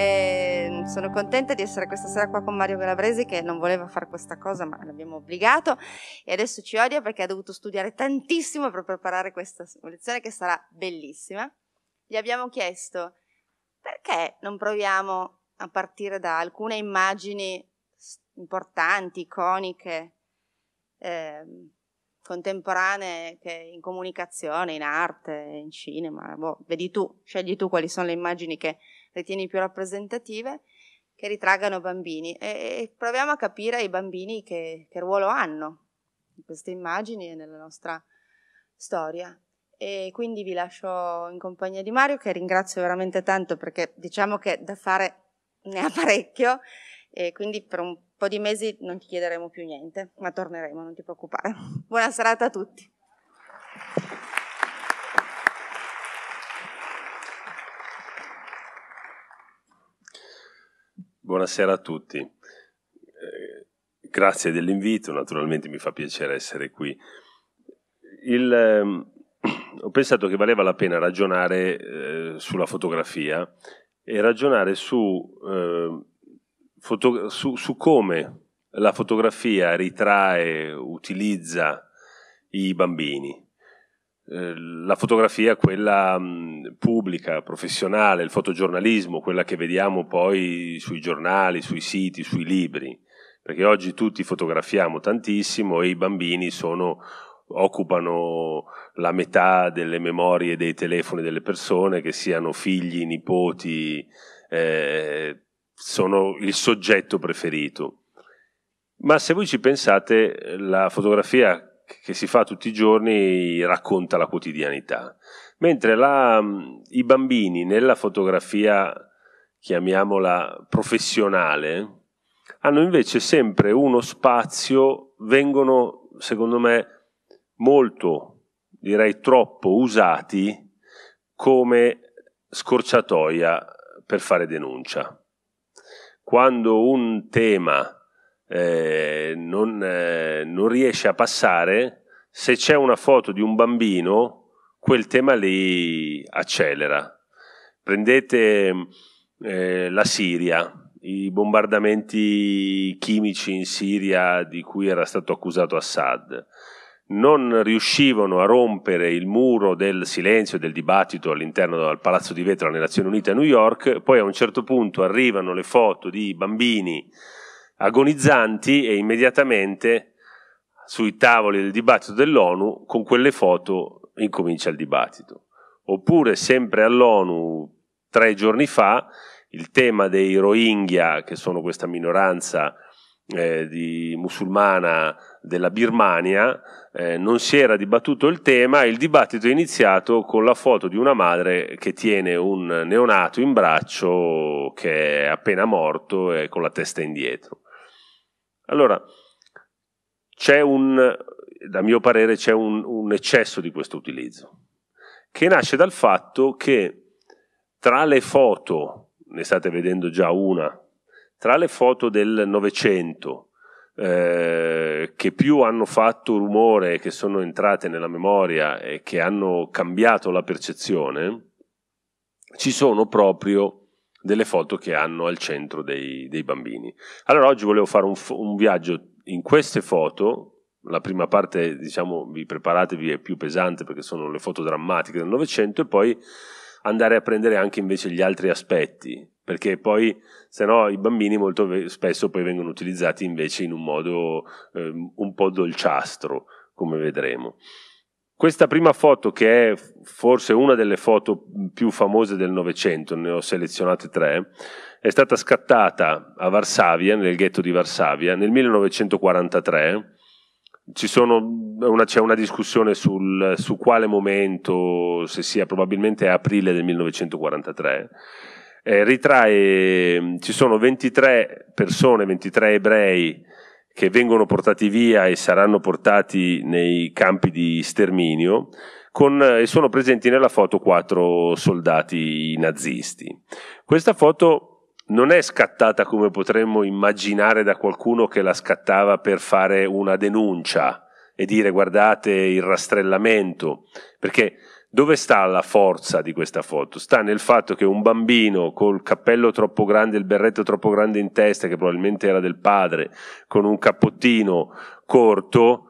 Eh, sono contenta di essere questa sera qua con Mario Calabresi che non voleva fare questa cosa ma l'abbiamo obbligato e adesso ci odia perché ha dovuto studiare tantissimo per preparare questa lezione che sarà bellissima. Gli abbiamo chiesto perché non proviamo a partire da alcune immagini importanti, iconiche, eh, contemporanee che in comunicazione, in arte, in cinema, boh, vedi tu, scegli tu quali sono le immagini che ritieni più rappresentative, che ritraggano bambini. E, e proviamo a capire i bambini che, che ruolo hanno in queste immagini e nella nostra storia. E quindi vi lascio in compagnia di Mario, che ringrazio veramente tanto perché diciamo che da fare ne ha parecchio e quindi per un po' di mesi non ti chiederemo più niente, ma torneremo, non ti preoccupare. Buona serata a tutti. Buonasera a tutti. Eh, grazie dell'invito, naturalmente mi fa piacere essere qui. Il, ehm, ho pensato che valeva la pena ragionare eh, sulla fotografia e ragionare su, eh, foto- su, su come la fotografia ritrae, utilizza i bambini. Eh, la fotografia, quella mh, mm, pubblica, professionale, il fotogiornalismo, quella che vediamo poi sui giornali, sui siti, sui libri, perché oggi tutti fotografiamo tantissimo e i bambini sono, occupano la metà delle memorie dei telefoni delle persone, che siano figli, nipoti, eh, sono il soggetto preferito. Ma se voi ci pensate, la fotografia che si fa tutti i giorni racconta la quotidianità, mentre la, mm, i bambini nella fotografia, chiamiamola professionale, hanno invece sempre uno spazio, vengono secondo me molto, direi troppo usati come scorciatoia per fare denuncia. Quando un tema eh, non, eh, non, riesce a passare, se c'è una foto di un bambino, quel tema lì accelera. Prendete eh, la Siria, i bombardamenti chimici in Siria di cui era stato accusato Assad. Non riuscivano a rompere il muro del silenzio e del dibattito all'interno del Palazzo di Vetro delle Nazioni Unite a New York, poi a un certo punto arrivano le foto di bambini agonizzanti e immediatamente sui tavoli del dibattito dell'ONU con quelle foto incomincia il dibattito. Oppure sempre all'ONU tre giorni fa il tema dei Rohingya, che sono questa minoranza eh, di musulmana della Birmania, eh, non si era dibattuto il tema e il dibattito è iniziato con la foto di una madre che tiene un neonato in braccio che è appena morto e eh, con la testa indietro. Allora, c'è un, da mio parere, c'è un, un eccesso di questo utilizzo, che nasce dal fatto che tra le foto, ne state vedendo già una, tra le foto del Novecento, eh, che più hanno fatto rumore, che sono entrate nella memoria e che hanno cambiato la percezione, ci sono proprio delle foto che hanno al centro dei, dei bambini. Allora oggi volevo fare un, un, viaggio in queste foto. La prima parte, diciamo, vi preparatevi, è più pesante perché sono le foto drammatiche del Novecento e poi andare a prendere anche invece gli altri aspetti, perché poi se no i bambini molto spesso poi vengono utilizzati invece in un modo eh, un po' dolciastro, come vedremo. Questa prima foto, che è forse una delle foto più famose del Novecento, ne ho selezionate tre, è stata scattata a Varsavia, nel ghetto di Varsavia, nel 1943. Sono, una, c'è una discussione sul, su quale momento, se sia probabilmente aprile del 1943. Eh, ritrae, ci sono 23 persone, 23 ebrei che vengono portati via e saranno portati nei campi di sterminio con, e sono presenti nella foto quattro soldati nazisti. Questa foto non è scattata come potremmo immaginare da qualcuno che la scattava per fare una denuncia e dire guardate il rastrellamento, perché dove sta la forza di questa foto? Sta nel fatto che un bambino col cappello troppo grande, il berretto troppo grande in testa, che probabilmente era del padre, con un cappottino corto,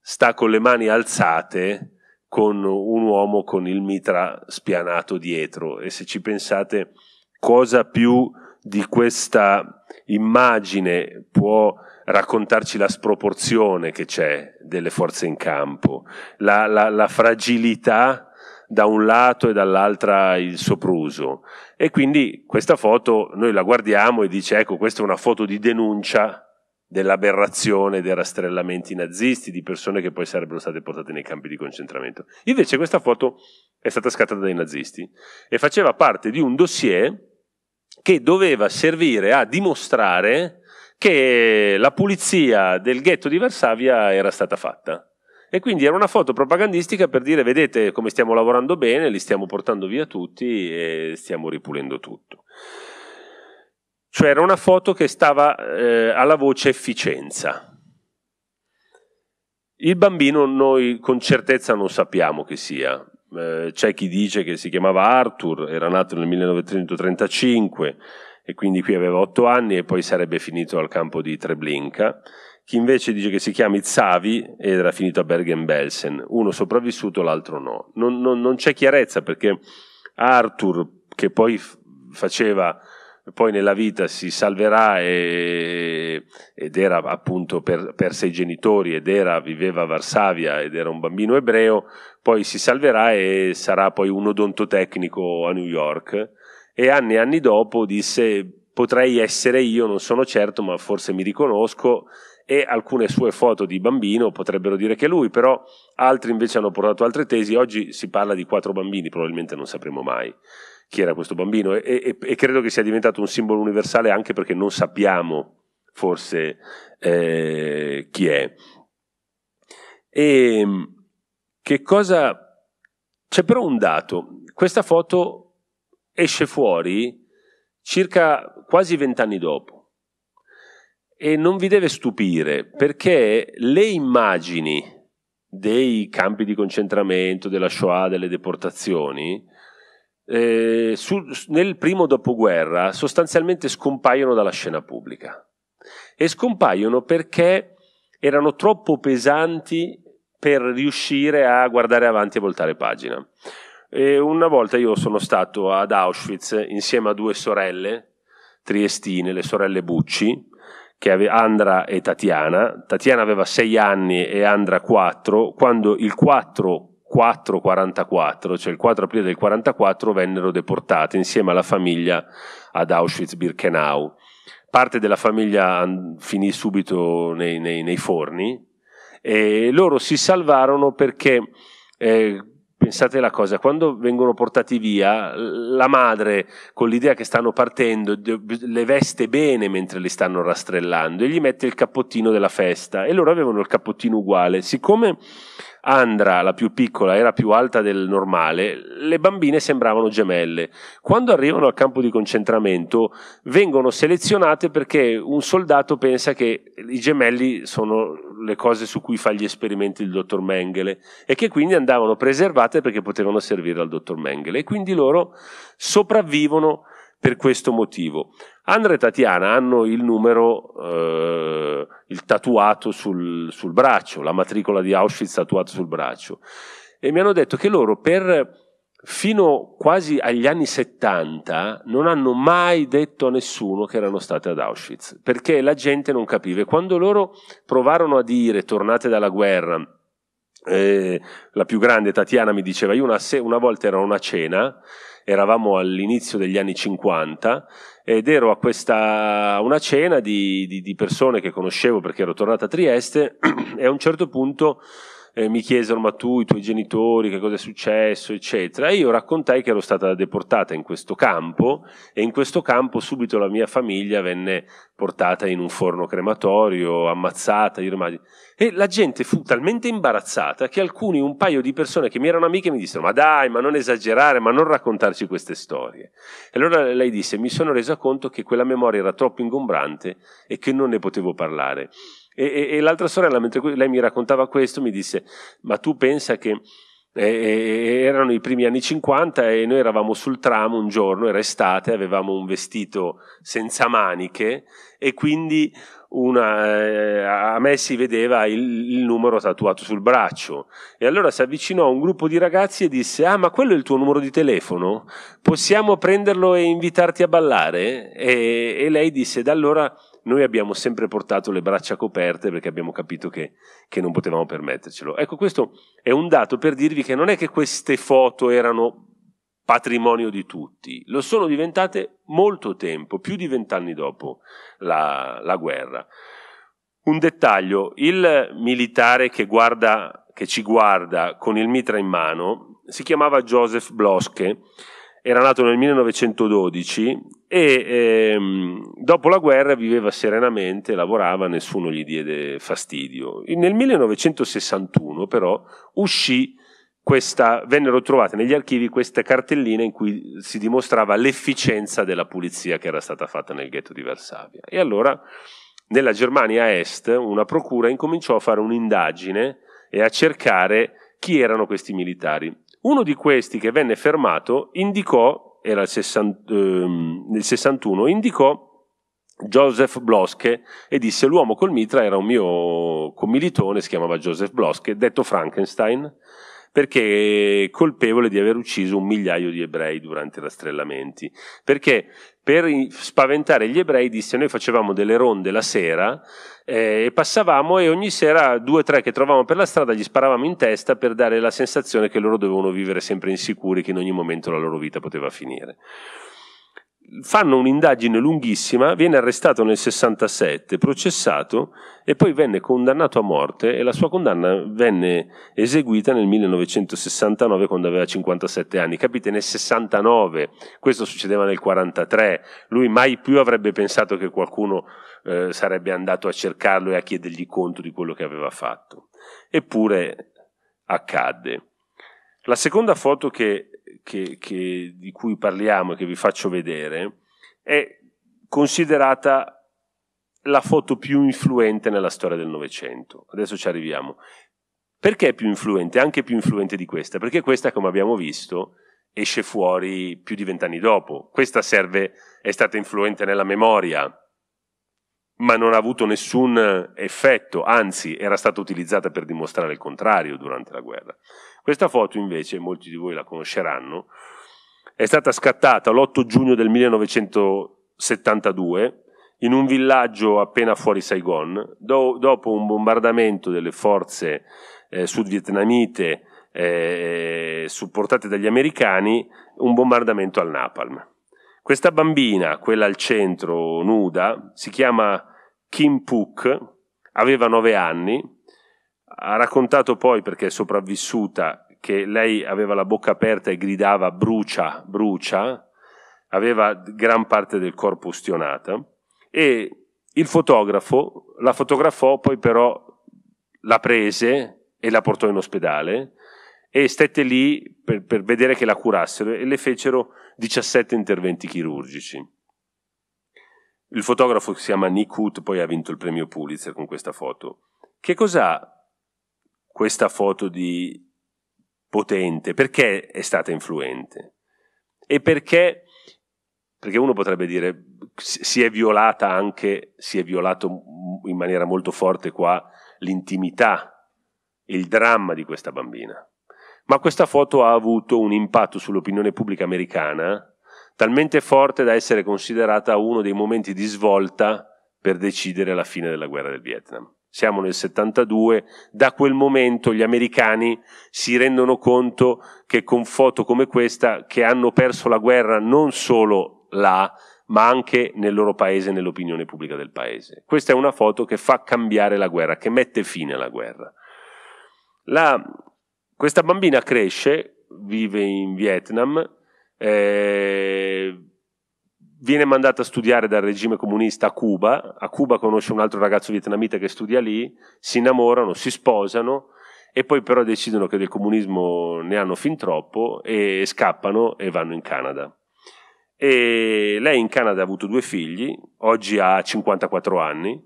sta con le mani alzate con un uomo con il mitra spianato dietro. E se ci pensate, cosa più di questa immagine può raccontarci la sproporzione che c'è delle forze in campo, la, la, la fragilità da un lato e dall'altra il sopruso. E quindi questa foto noi la guardiamo e dice ecco questa è una foto di denuncia dell'aberrazione dei rastrellamenti nazisti di persone che poi sarebbero state portate nei campi di concentramento. Invece questa foto è stata scattata dai nazisti e faceva parte di un dossier che doveva servire a dimostrare che la pulizia del ghetto di Varsavia era stata fatta. E quindi era una foto propagandistica per dire vedete come stiamo lavorando bene, li stiamo portando via tutti e stiamo ripulendo tutto. Cioè era una foto che stava eh, alla voce efficienza. Il bambino noi con certezza non sappiamo chi sia. Eh, c'è chi dice che si chiamava Arthur, era nato nel 1935 e quindi qui aveva otto anni e poi sarebbe finito al campo di Treblinka chi invece dice che si chiami Zavi ed era finito a Bergen-Belsen, uno sopravvissuto, l'altro no. Non, non, non c'è chiarezza perché Arthur, che poi faceva poi nella vita si salverà e, ed era appunto per, perse i genitori ed era, viveva a Varsavia ed era un bambino ebreo, poi si salverà e sarà poi un odontotecnico a New York e anni e anni dopo disse potrei essere io, non sono certo ma forse mi riconosco e alcune sue foto di bambino potrebbero dire che è lui, però altri invece hanno portato altre tesi. Oggi si parla di quattro bambini, probabilmente non sapremo mai chi era questo bambino e, e, e credo che sia diventato un simbolo universale anche perché non sappiamo forse eh, chi è. E ehm, che cosa... C'è però un dato, questa foto esce fuori circa quasi vent'anni dopo e non vi deve stupire perché le immagini dei campi di concentramento, della Shoah, delle deportazioni, eh, su, nel primo dopoguerra sostanzialmente scompaiono dalla scena pubblica. E scompaiono perché erano troppo pesanti per riuscire a guardare avanti e voltare pagina. E una volta io sono stato ad Auschwitz insieme a due sorelle triestine, le sorelle Bucci, che aveva Andra e Tatiana. Tatiana aveva 6 anni e Andra 4, quando il 4 444, cioè il 4 aprile del 44, vennero deportate insieme alla famiglia ad Auschwitz-Birkenau. Parte della famiglia finì subito nei, nei, nei forni e loro si salvarono perché eh, pensate la cosa, quando vengono portati via, la madre con l'idea che stanno partendo le veste bene mentre li stanno rastrellando e gli mette il cappottino della festa e loro avevano il cappottino uguale. Siccome Andra, la più piccola, era più alta del normale, le bambine sembravano gemelle. Quando arrivano al campo di concentramento vengono selezionate perché un soldato pensa che i gemelli sono le cose su cui fa gli esperimenti il dottor Mengele e che quindi andavano preservate perché potevano servire al dottor Mengele e quindi loro sopravvivono per questo motivo. Andrea e Tatiana hanno il numero, eh, il tatuato sul, sul, braccio, la matricola di Auschwitz tatuata sul braccio. E mi hanno detto che loro per fino quasi agli anni 70 non hanno mai detto a nessuno che erano state ad Auschwitz, perché la gente non capiva. E quando loro provarono a dire, tornate dalla guerra, eh, la più grande Tatiana mi diceva, io una, una volta ero a una cena, eravamo all'inizio degli anni 50, ed ero a questa, una cena di, di, di persone che conoscevo perché ero tornato a Trieste e a un certo punto eh, mi chiesero ma tu, i tuoi genitori, che cosa è successo, eccetera. E io raccontai che ero stata deportata in questo campo e in questo campo subito la mia famiglia venne portata in un forno crematorio, ammazzata, irmadi. E la gente fu talmente imbarazzata che alcuni, un paio di persone che mi erano amiche, mi dissero ma dai, ma non esagerare, ma non raccontarci queste storie. E allora lei disse mi sono resa conto che quella memoria era troppo ingombrante e che non ne potevo parlare. E, e, e l'altra sorella, mentre lei mi raccontava questo, mi disse, ma tu pensa che e eh, eh, erano i primi anni 50 e noi eravamo sul tram un giorno, era estate, avevamo un vestito senza maniche e quindi una, eh, a me si vedeva il, il, numero tatuato sul braccio e allora si avvicinò a un gruppo di ragazzi e disse ah ma quello è il tuo numero di telefono possiamo prenderlo e invitarti a ballare e, e lei disse da allora noi abbiamo sempre portato le braccia coperte perché abbiamo capito che, che non potevamo permettercelo. Ecco, questo è un dato per dirvi che non è che queste foto erano patrimonio di tutti, lo sono diventate molto tempo, più di vent'anni dopo la, la guerra. Un dettaglio, il militare che, guarda, che, ci guarda con il mitra in mano si chiamava Joseph Bloske, era nato nel 1912, e ehm, dopo la guerra viveva serenamente, lavorava, nessuno gli diede fastidio. Nel 1961 però uscì questa, vennero trovate negli archivi queste cartelline in cui si dimostrava l'efficienza della pulizia che era stata fatta nel ghetto di Varsavia. E allora nella Germania Est una procura incominciò a fare un'indagine e a cercare chi erano questi militari. Uno di questi che venne fermato indicò era il 60, ehm, nel 61, indicò Joseph Blosche e disse l'uomo col mitra era un mio commilitone, si chiamava Joseph Blosche, detto Frankenstein, perché è colpevole di aver ucciso un migliaio di ebrei durante i rastrellamenti. Perché per spaventare gli ebrei disse noi facevamo delle ronde la sera eh, e passavamo e ogni sera due o tre che trovavamo per la strada gli sparavamo in testa per dare la sensazione che loro dovevano vivere sempre insicuri che in ogni momento la loro vita poteva finire fanno un'indagine lunghissima, viene arrestato nel 67, processato e poi venne condannato a morte e la sua condanna venne eseguita nel 1969 quando aveva 57 anni. Capite, nel 69, questo succedeva nel 43, lui mai più avrebbe pensato che qualcuno eh, sarebbe andato a cercarlo e a chiedergli conto di quello che aveva fatto. Eppure accadde. La seconda foto che che, che, di cui parliamo e che vi faccio vedere è considerata la foto più influente nella storia del Novecento. Adesso ci arriviamo. Perché è più influente? Anche più influente di questa? Perché questa, come abbiamo visto, esce fuori più di vent'anni dopo. Questa serve, è stata influente nella memoria, ma non ha avuto nessun effetto, anzi era stata utilizzata per dimostrare il contrario durante la guerra. Questa foto invece, molti di voi la conosceranno, è stata scattata l'8 giugno del 1972 in un villaggio appena fuori Saigon, do, dopo un bombardamento delle forze eh, sudvietnamite eh, supportate dagli americani, un bombardamento al napalm. Questa bambina, quella al centro, nuda, si chiama Kim Puk, aveva 9 anni, ha raccontato poi, perché è sopravvissuta, che lei aveva la bocca aperta e gridava brucia, brucia, aveva gran parte del corpo ustionata e il fotografo la fotografò, poi però la prese e la portò in ospedale e stette lì per, per vedere che la curassero e le fecero 17 interventi chirurgici. Il fotografo si chiama Nick Hoot poi ha vinto il premio Pulitzer con questa foto. Che cosa questa foto di potente, perché è stata influente? E perché, perché uno potrebbe dire, si è violata anche, si è violato in maniera molto forte qua l'intimità, il dramma di questa bambina. Ma questa foto ha avuto un impatto sull'opinione pubblica americana talmente forte da essere considerata uno dei momenti di svolta per decidere la fine della guerra del Vietnam siamo nel 72, da quel momento gli americani si rendono conto che con foto come questa, che hanno perso la guerra non solo là, ma anche nel loro paese, nell'opinione pubblica del paese. Questa è una foto che fa cambiare la guerra, che mette fine alla guerra. La, questa bambina cresce, vive in Vietnam, eh, viene mandata a studiare dal regime comunista a Cuba, a Cuba conosce un altro ragazzo vietnamita che studia lì, si innamorano, si sposano e poi però decidono che del comunismo ne hanno fin troppo e scappano e vanno in Canada. E lei in Canada ha avuto due figli, oggi ha 54 anni,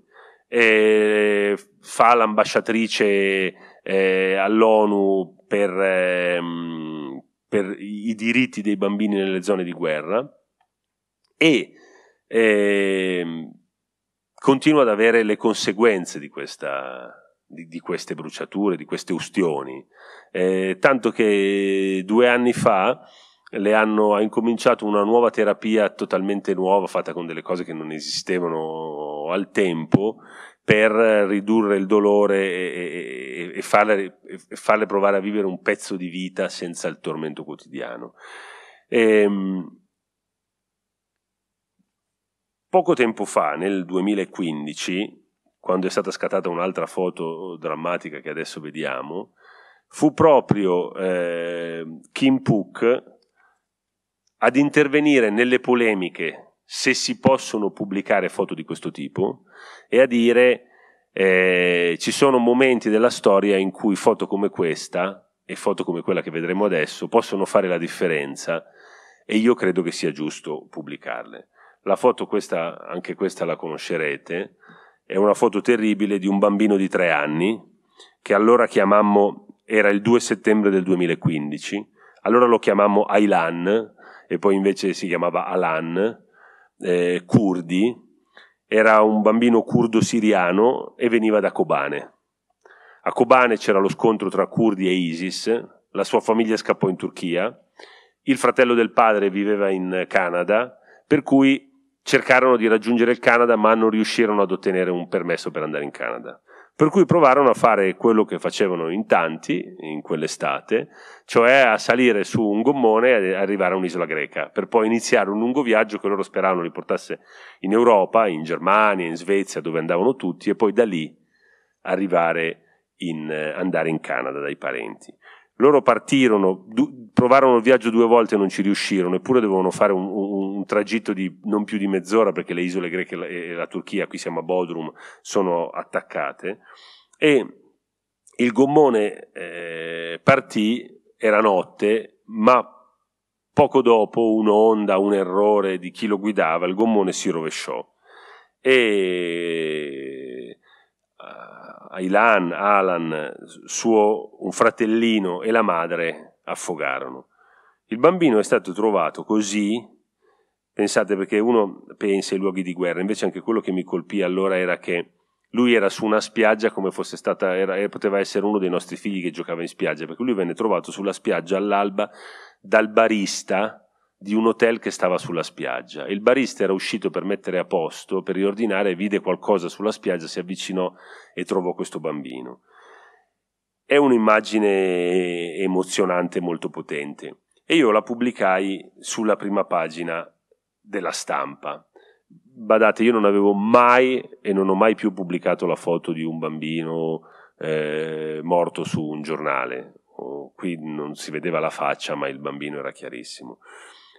fa l'ambasciatrice eh, all'ONU per, eh, per i diritti dei bambini nelle zone di guerra e eh, continua ad avere le conseguenze di, questa, di, di queste bruciature, di queste ustioni. Eh, tanto che due anni fa le hanno, ha incominciato una nuova terapia totalmente nuova, fatta con delle cose che non esistevano al tempo, per ridurre il dolore e, e, e, farle, e farle, provare a vivere un pezzo di vita senza il tormento quotidiano. Eh, Poco tempo fa, nel 2015, quando è stata scattata un'altra foto drammatica che adesso vediamo, fu proprio eh, Kim Puck ad intervenire nelle polemiche se si possono pubblicare foto di questo tipo e a dire eh, ci sono momenti della storia in cui foto come questa e foto come quella che vedremo adesso possono fare la differenza e io credo che sia giusto pubblicarle. La foto, questa, anche questa la conoscerete, è una foto terribile di un bambino di tre anni, che allora chiamammo, era il 2 settembre del 2015, allora lo chiamammo Aylan, e poi invece si chiamava Alan, eh, curdi, era un bambino curdo siriano e veniva da Kobane. A Kobane c'era lo scontro tra curdi e ISIS, la sua famiglia scappò in Turchia, il fratello del padre viveva in Canada, per cui cercarono di raggiungere il Canada ma non riuscirono ad ottenere un permesso per andare in Canada. Per cui provarono a fare quello che facevano in tanti in quell'estate, cioè a salire su un gommone e arrivare a un'isola greca, per poi iniziare un lungo viaggio che loro speravano li portasse in Europa, in Germania, in Svezia, dove andavano tutti, e poi da lì arrivare in, eh, andare in Canada dai parenti. Loro partirono, du- provarono il viaggio due volte e non ci riuscirono, eppure dovevano fare un, un, un tragitto di non più di mezz'ora perché le isole greche e la, e la Turchia, qui siamo a Bodrum, sono attaccate. E il gommone eh, partì, era notte, ma poco dopo un'onda, un errore di chi lo guidava, il gommone si rovesciò. E Ilan, Alan, suo, un fratellino e la madre affogarono. Il bambino è stato trovato così, pensate perché uno pensa ai luoghi di guerra, invece anche quello che mi colpì allora era che lui era su una spiaggia come fosse stata, era, eh, poteva essere uno dei nostri figli che giocava in spiaggia, perché lui venne trovato sulla spiaggia all'alba dal barista di un hotel che stava sulla spiaggia. Il barista era uscito per mettere a posto, per riordinare, vide qualcosa sulla spiaggia, si avvicinò e trovò questo bambino. È un'immagine emozionante molto potente e io la pubblicai sulla prima pagina della stampa. Badate, io non avevo mai e non ho mai più pubblicato la foto di un bambino eh, morto su un giornale. Oh, qui non si vedeva la faccia, ma il bambino era chiarissimo.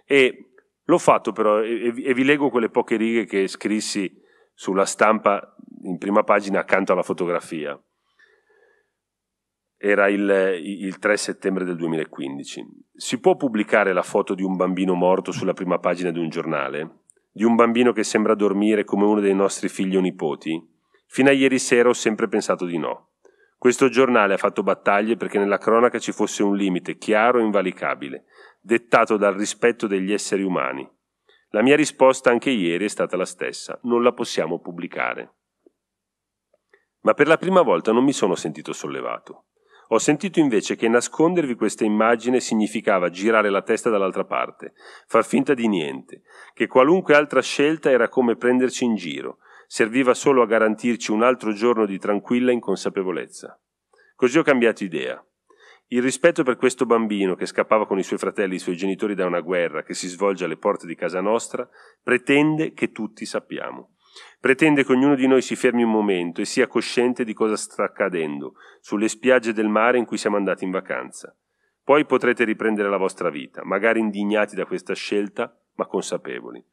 E l'ho fatto però, e, e vi leggo quelle poche righe che scrissi sulla stampa in prima pagina accanto alla fotografia. Era il, il 3 settembre del 2015. Si può pubblicare la foto di un bambino morto sulla prima pagina di un giornale? Di un bambino che sembra dormire come uno dei nostri figli o nipoti? Fino a ieri sera ho sempre pensato di no. Questo giornale ha fatto battaglie perché nella cronaca ci fosse un limite chiaro e invalicabile, dettato dal rispetto degli esseri umani. La mia risposta anche ieri è stata la stessa, non la possiamo pubblicare. Ma per la prima volta non mi sono sentito sollevato. Ho sentito invece che nascondervi questa immagine significava girare la testa dall'altra parte, far finta di niente, che qualunque altra scelta era come prenderci in giro, serviva solo a garantirci un altro giorno di tranquilla inconsapevolezza. Così ho cambiato idea. Il rispetto per questo bambino che scappava con i suoi fratelli e i suoi genitori da una guerra che si svolge alle porte di casa nostra pretende che tutti sappiamo. Pretende che ognuno di noi si fermi un momento e sia cosciente di cosa sta accadendo sulle spiagge del mare in cui siamo andati in vacanza. Poi potrete riprendere la vostra vita, magari indignati da questa scelta, ma consapevoli.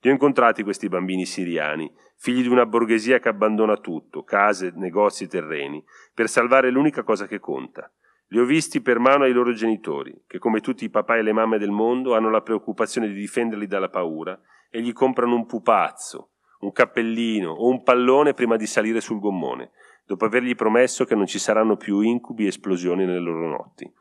Li ho incontrati questi bambini siriani, figli di una borghesia che abbandona tutto, case, negozi, terreni, per salvare l'unica cosa che conta, li ho visti per mano ai loro genitori, che come tutti i papà e le mamme del mondo hanno la preoccupazione di difenderli dalla paura e gli comprano un pupazzo, un cappellino o un pallone prima di salire sul gommone, dopo avergli promesso che non ci saranno più incubi e esplosioni nelle loro notti.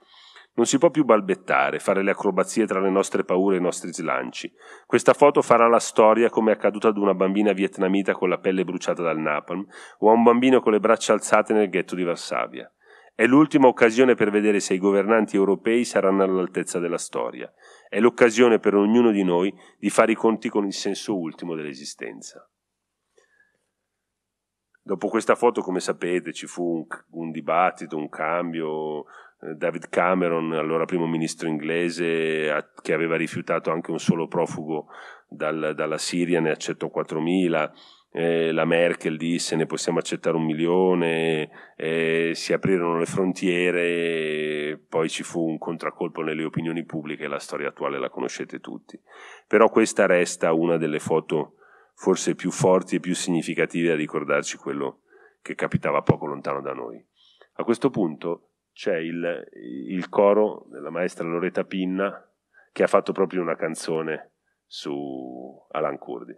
Non si può più balbettare, fare le acrobazie tra le nostre paure e i nostri slanci. Questa foto farà la storia come è accaduta ad una bambina vietnamita con la pelle bruciata dal napalm o a un bambino con le braccia alzate nel ghetto di Varsavia. È l'ultima occasione per vedere se i governanti europei saranno all'altezza della storia. È l'occasione per ognuno di noi di fare i conti con il senso ultimo dell'esistenza. Dopo questa foto, come sapete, ci fu un, un dibattito, un cambio. Eh, David Cameron, allora primo ministro inglese, che aveva rifiutato anche un solo profugo dal, dalla Siria, ne accettò 4.000 eh, la Merkel disse ne possiamo accettare un milione, eh, si aprirono le frontiere, poi ci fu un contraccolpo nelle opinioni pubbliche, la storia attuale la conoscete tutti. Però questa resta una delle foto forse più forti e più significative a ricordarci quello che capitava poco lontano da noi. A questo punto c'è il, il coro della maestra Loretta Pinna che ha fatto proprio una canzone su Alan Kurdi.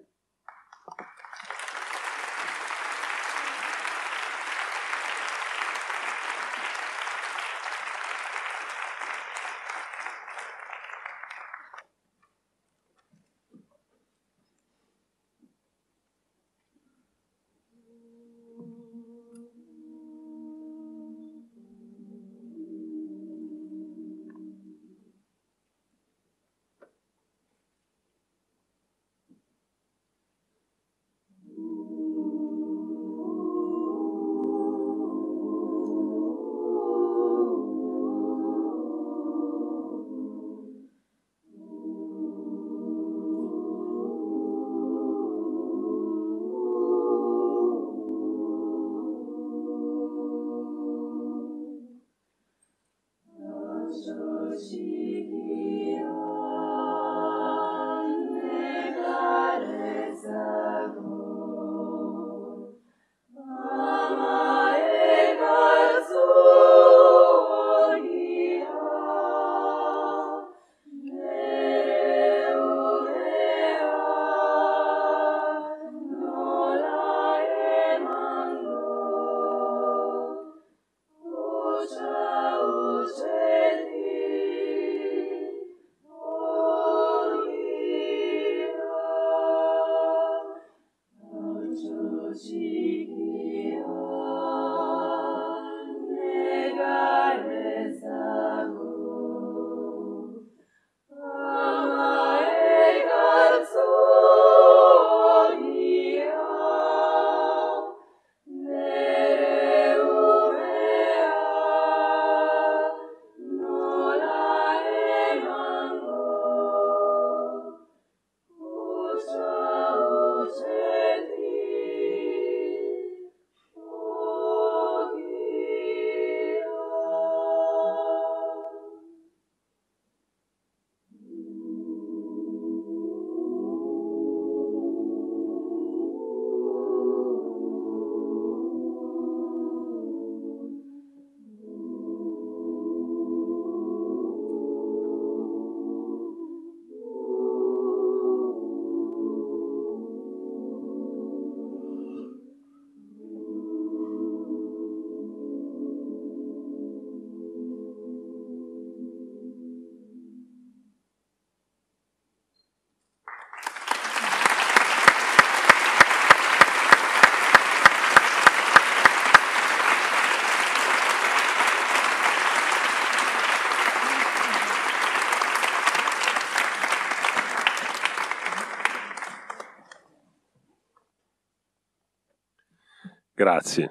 Grazie.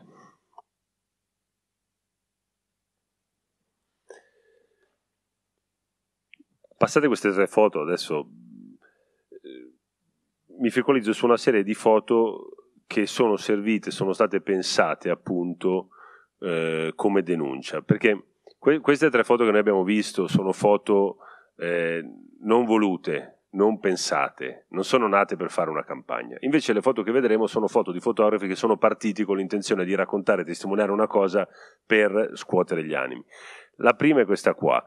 Passate queste tre foto, adesso eh, mi focalizzo su una serie di foto che sono servite, sono state pensate appunto eh, come denuncia, perché que- queste tre foto che noi abbiamo visto sono foto eh, non volute, non pensate, non sono nate per fare una campagna. Invece le foto che vedremo sono foto di fotografi che sono partiti con l'intenzione di raccontare e testimoniare una cosa per scuotere gli animi. La prima è questa qua.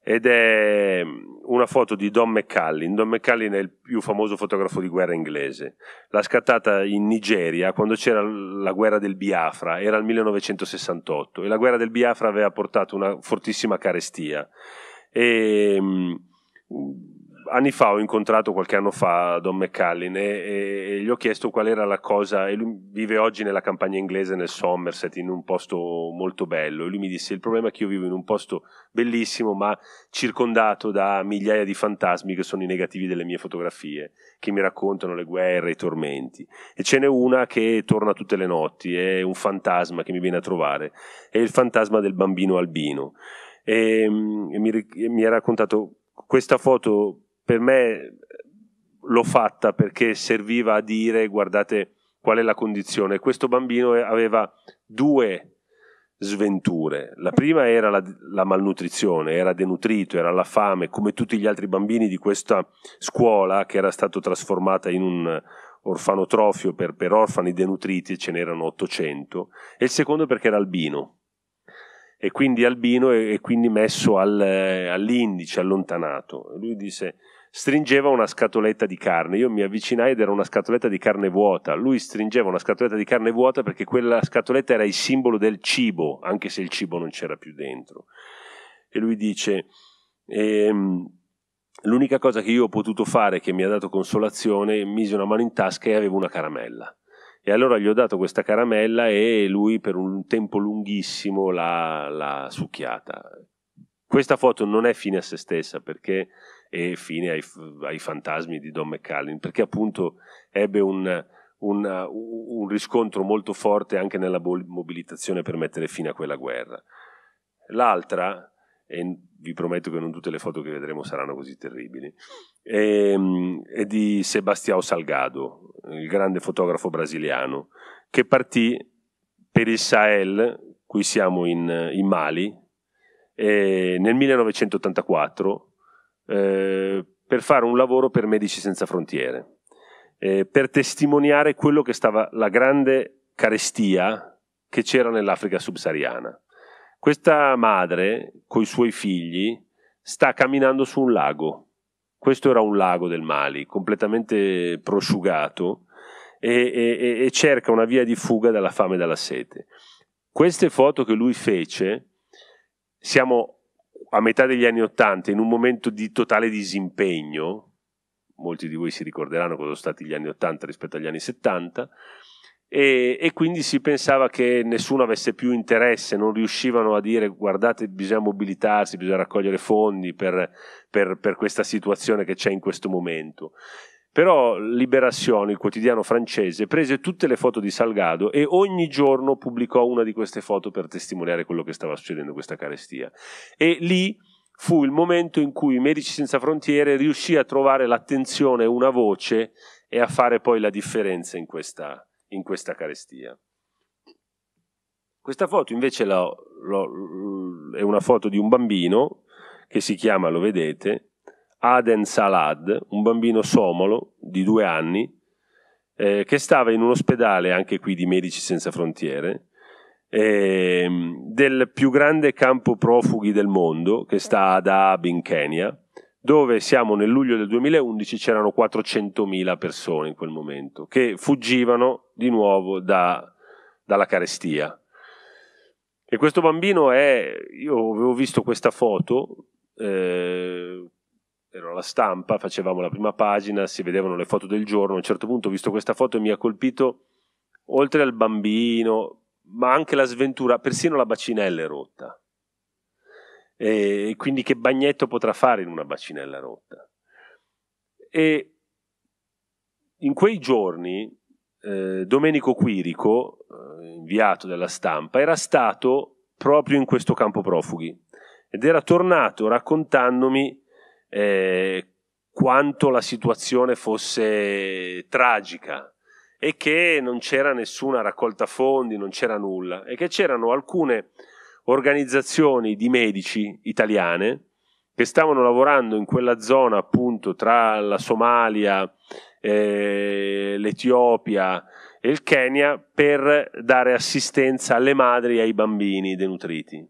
Ed è mm, una foto di Don McCallin. Don McCallin è il più famoso fotografo di guerra inglese. L'ha scattata in Nigeria quando c'era la guerra del Biafra, era il 1968, e la guerra del Biafra aveva portato una fortissima carestia. E, mm, anni fa ho incontrato qualche anno fa Don McCallin e, e, gli ho chiesto qual era la cosa e lui vive oggi nella campagna inglese nel Somerset in un posto molto bello e lui mi disse il problema è che io vivo in un posto bellissimo ma circondato da migliaia di fantasmi che sono i negativi delle mie fotografie che mi raccontano le guerre, i tormenti e ce n'è una che torna tutte le notti è un fantasma che mi viene a trovare è il fantasma del bambino albino e, mm, e mi, mi ha raccontato questa foto per me l'ho fatta perché serviva a dire guardate qual è la condizione. Questo bambino aveva due sventure. La prima era la, la, malnutrizione, era denutrito, era la fame, come tutti gli altri bambini di questa scuola che era stata trasformata in un orfanotrofio per, per orfani denutriti, e ce n'erano 800, e il secondo perché era albino. E quindi albino e quindi messo al, all'indice, allontanato. Lui disse stringeva una scatoletta di carne. Io mi avvicinai ed era una scatoletta di carne vuota. Lui stringeva una scatoletta di carne vuota perché quella scatoletta era il simbolo del cibo, anche se il cibo non c'era più dentro. E lui dice: ehm, L'unica cosa che io ho potuto fare che mi ha dato consolazione, mise una mano in tasca e avevo una caramella. E allora gli ho dato questa caramella e lui per un tempo lunghissimo l'ha, l'ha succhiata. Questa foto non è fine a se stessa perché e fine ai, ai fantasmi di Don McCallin, perché appunto ebbe un, un, un riscontro molto forte anche nella mobilitazione per mettere fine a quella guerra. L'altra, e vi prometto che non tutte le foto che vedremo saranno così terribili, è, ehm, è di Sebastião Salgado, il grande fotografo brasiliano, che partì per il Sahel, qui siamo in, in Mali, nel 1984 eh, per fare un lavoro per Medici Senza Frontiere, eh, per testimoniare quello che stava, la grande carestia che c'era nell'Africa subsahariana. Questa madre, con i suoi figli, sta camminando su un lago. Questo era un lago del Mali, completamente prosciugato, e, e, e cerca una via di fuga dalla fame e dalla sete. Queste foto che lui fece, siamo a metà degli anni Ottanta, in un momento di totale disimpegno, molti di voi si ricorderanno cosa sono stati gli anni Ottanta rispetto agli anni Settanta, e, e, quindi si pensava che nessuno avesse più interesse, non riuscivano a dire guardate bisogna mobilitarsi, bisogna raccogliere fondi per, per, per, questa situazione che c'è in questo momento. Però Liberazione, il quotidiano francese, prese tutte le foto di Salgado e ogni giorno pubblicò una di queste foto per testimoniare quello che stava succedendo in questa carestia. E lì fu il momento in cui Medici Senza Frontiere riuscì a trovare l'attenzione, una voce e a fare poi la differenza in questa, in questa carestia. Questa foto invece la, la, è una foto di un bambino che si chiama, lo vedete, Aden Salad, un bambino somalo di due anni, eh, che stava in un ospedale, anche qui di Medici Senza Frontiere, eh, del più grande campo profughi del mondo, che sta ad Aab in Kenya, dove siamo nel luglio del 2011, c'erano 400.000 persone in quel momento, che fuggivano di nuovo da, dalla carestia. E questo bambino è, io avevo visto questa foto, eh, ero alla stampa, facevamo la prima pagina, si vedevano le foto del giorno, a un certo punto ho visto questa foto e mi ha colpito, oltre al bambino, ma anche la sventura, persino la bacinella è rotta. E quindi che bagnetto potrà fare in una bacinella rotta? E in quei giorni eh, Domenico Quirico, eh, inviato della stampa, era stato proprio in questo campo profughi ed era tornato raccontandomi eh, quanto la situazione fosse tragica e che non c'era nessuna raccolta fondi, non c'era nulla e che c'erano alcune organizzazioni di medici italiane che stavano lavorando in quella zona appunto tra la Somalia, eh, l'Etiopia e il Kenya per dare assistenza alle madri e ai bambini denutriti,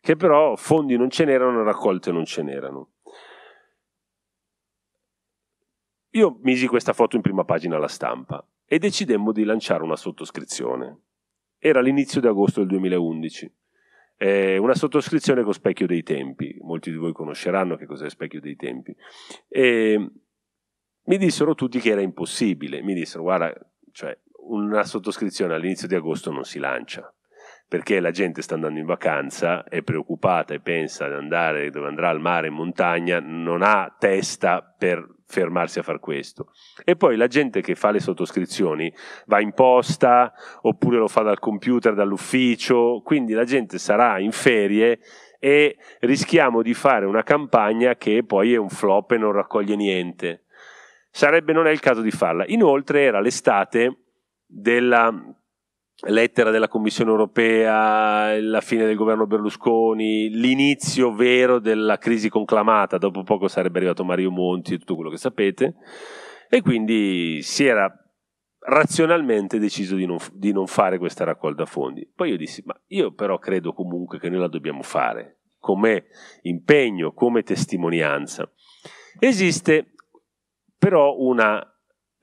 che però fondi non ce n'erano, raccolte non ce n'erano. Io misi questa foto in prima pagina alla stampa e decidemmo di lanciare una sottoscrizione. Era l'inizio di agosto del 2011. Eh, una sottoscrizione con Specchio dei Tempi, molti di voi conosceranno che cos'è Specchio dei Tempi. E mi dissero tutti che era impossibile, mi dissero guarda, cioè, una sottoscrizione all'inizio di agosto non si lancia perché la gente sta andando in vacanza, è preoccupata e pensa ad andare dove andrà al mare, in montagna, non ha testa per fermarsi a far questo. E poi la gente che fa le sottoscrizioni va in posta oppure lo fa dal computer, dall'ufficio, quindi la gente sarà in ferie e rischiamo di fare una campagna che poi è un flop e non raccoglie niente. Sarebbe non è il caso di farla. Inoltre era l'estate della lettera della Commissione europea, la fine del governo Berlusconi, l'inizio vero della crisi conclamata, dopo poco sarebbe arrivato Mario Monti e tutto quello che sapete, e quindi si era razionalmente deciso di non, di non fare questa raccolta fondi. Poi io dissi, ma io però credo comunque che noi la dobbiamo fare, come impegno, come testimonianza. Esiste però una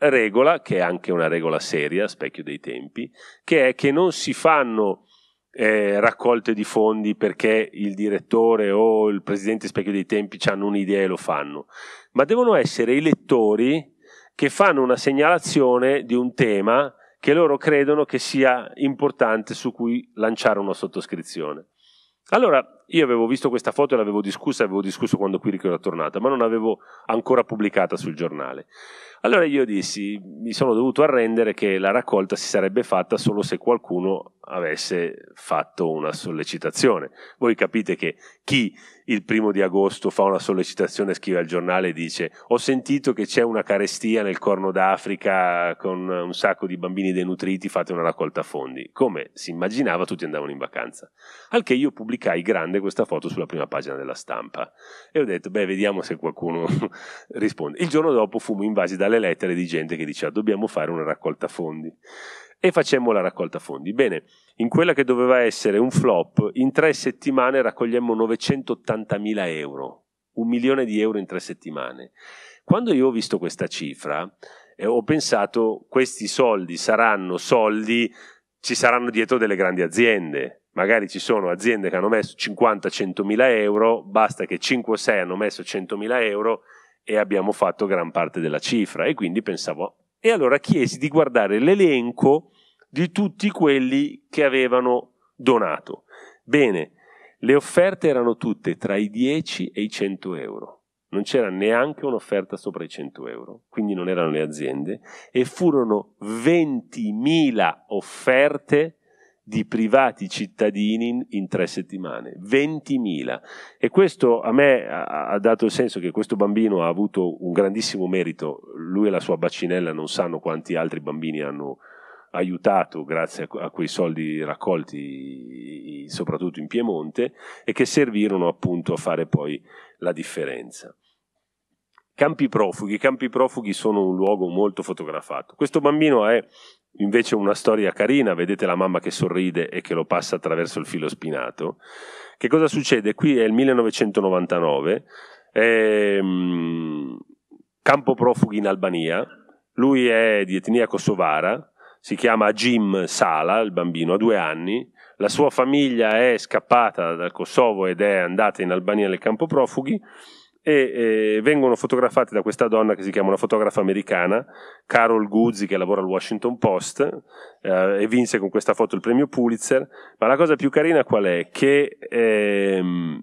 regola, che è anche una regola seria, specchio dei tempi, che è che non si fanno eh, raccolte di fondi perché il direttore o il presidente specchio dei tempi hanno un'idea e lo fanno, ma devono essere i lettori che fanno una segnalazione di un tema che loro credono che sia importante su cui lanciare una sottoscrizione. Allora, io avevo visto questa foto e l'avevo discussa, avevo discusso quando Quirico era tornata, ma non l'avevo ancora pubblicata sul giornale. Allora io dissi, mi sono dovuto arrendere che la raccolta si sarebbe fatta solo se qualcuno avesse fatto una sollecitazione. Voi capite che chi il primo di agosto fa una sollecitazione, scrive al giornale e dice ho sentito che c'è una carestia nel Corno d'Africa con un sacco di bambini denutriti, fate una raccolta fondi. Come si immaginava tutti andavano in vacanza. Al che io pubblicai grande risponde questa foto sulla prima pagina della stampa. E ho detto, beh, vediamo se qualcuno risponde. Il giorno dopo fummo invasi dalle lettere di gente che diceva dobbiamo fare una raccolta fondi. E facemmo la raccolta fondi. Bene, in quella che doveva essere un flop, in tre settimane raccogliemmo 980.000 euro, un milione di euro in tre settimane. Quando io ho visto questa cifra, eh, ho pensato questi soldi saranno soldi, ci saranno dietro delle grandi aziende, magari ci sono aziende che hanno messo 50-100 mila euro, basta che 5 o 6 hanno messo 100 mila euro e abbiamo fatto gran parte della cifra. E quindi pensavo, e allora chiesi di guardare l'elenco di tutti quelli che avevano donato. Bene, le offerte erano tutte tra i 10 e i 100 euro. Non c'era neanche un'offerta sopra i 100 euro, quindi non erano le aziende, e furono 20.000 offerte di privati cittadini in tre settimane, 20.000. E questo a me ha dato il senso che questo bambino ha avuto un grandissimo merito, lui e la sua bacinella non sanno quanti altri bambini hanno aiutato grazie a quei soldi raccolti soprattutto in Piemonte e che servirono appunto a fare poi la differenza. Campi profughi, i campi profughi sono un luogo molto fotografato. Questo bambino è invece una storia carina, vedete la mamma che sorride e che lo passa attraverso il filo spinato. Che cosa succede? Qui è il 1999, è, mm, campo profughi in Albania, lui è di etnia kosovara, si chiama Jim Sala, il bambino, ha due anni, la sua famiglia è scappata dal Kosovo ed è andata in Albania nel campo profughi, e eh, vengono fotografate da questa donna che si chiama una fotografa americana, Carol Guzzi, che lavora al Washington Post eh, e vinse con questa foto il premio Pulitzer. Ma la cosa più carina qual è? Che, ehm,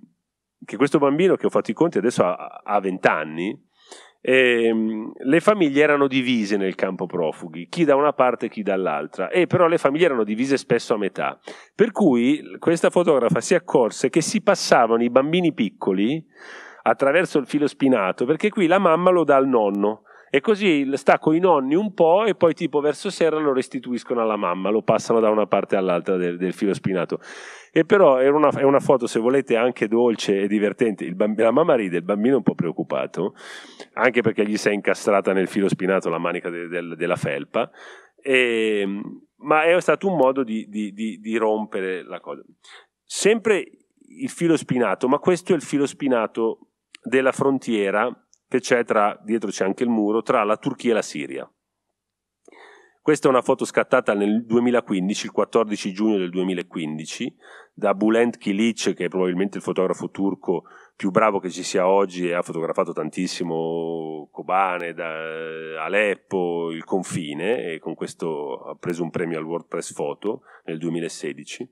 che questo bambino, che ho fatto i conti adesso ha 20 anni, ehm, le famiglie erano divise nel campo profughi, chi da una parte e chi dall'altra, e però le famiglie erano divise spesso a metà. Per cui questa fotografa si accorse che si passavano i bambini piccoli attraverso il filo spinato, perché qui la mamma lo dà al nonno. E così sta con i nonni un po' e poi tipo verso sera lo restituiscono alla mamma, lo passano da una parte all'altra del, del filo spinato. E però è una, è una, foto, se volete, anche dolce e divertente. Bambino, la mamma ride, il bambino è un po' preoccupato, anche perché gli si è incastrata nel filo spinato la manica de, de, della felpa. E, ehm, ma è stato un modo di, di, di, di rompere la cosa. Sempre il filo spinato, ma questo è il filo spinato della frontiera che c'è tra, dietro c'è anche il muro, tra la Turchia e la Siria. Questa è una foto scattata nel 2015, il 14 giugno del 2015, da Bulent Kilic, che è probabilmente il fotografo turco più bravo che ci sia oggi e ha fotografato tantissimo Kobane, Aleppo, il confine, e con questo ha preso un premio al WordPress Photo nel 2016.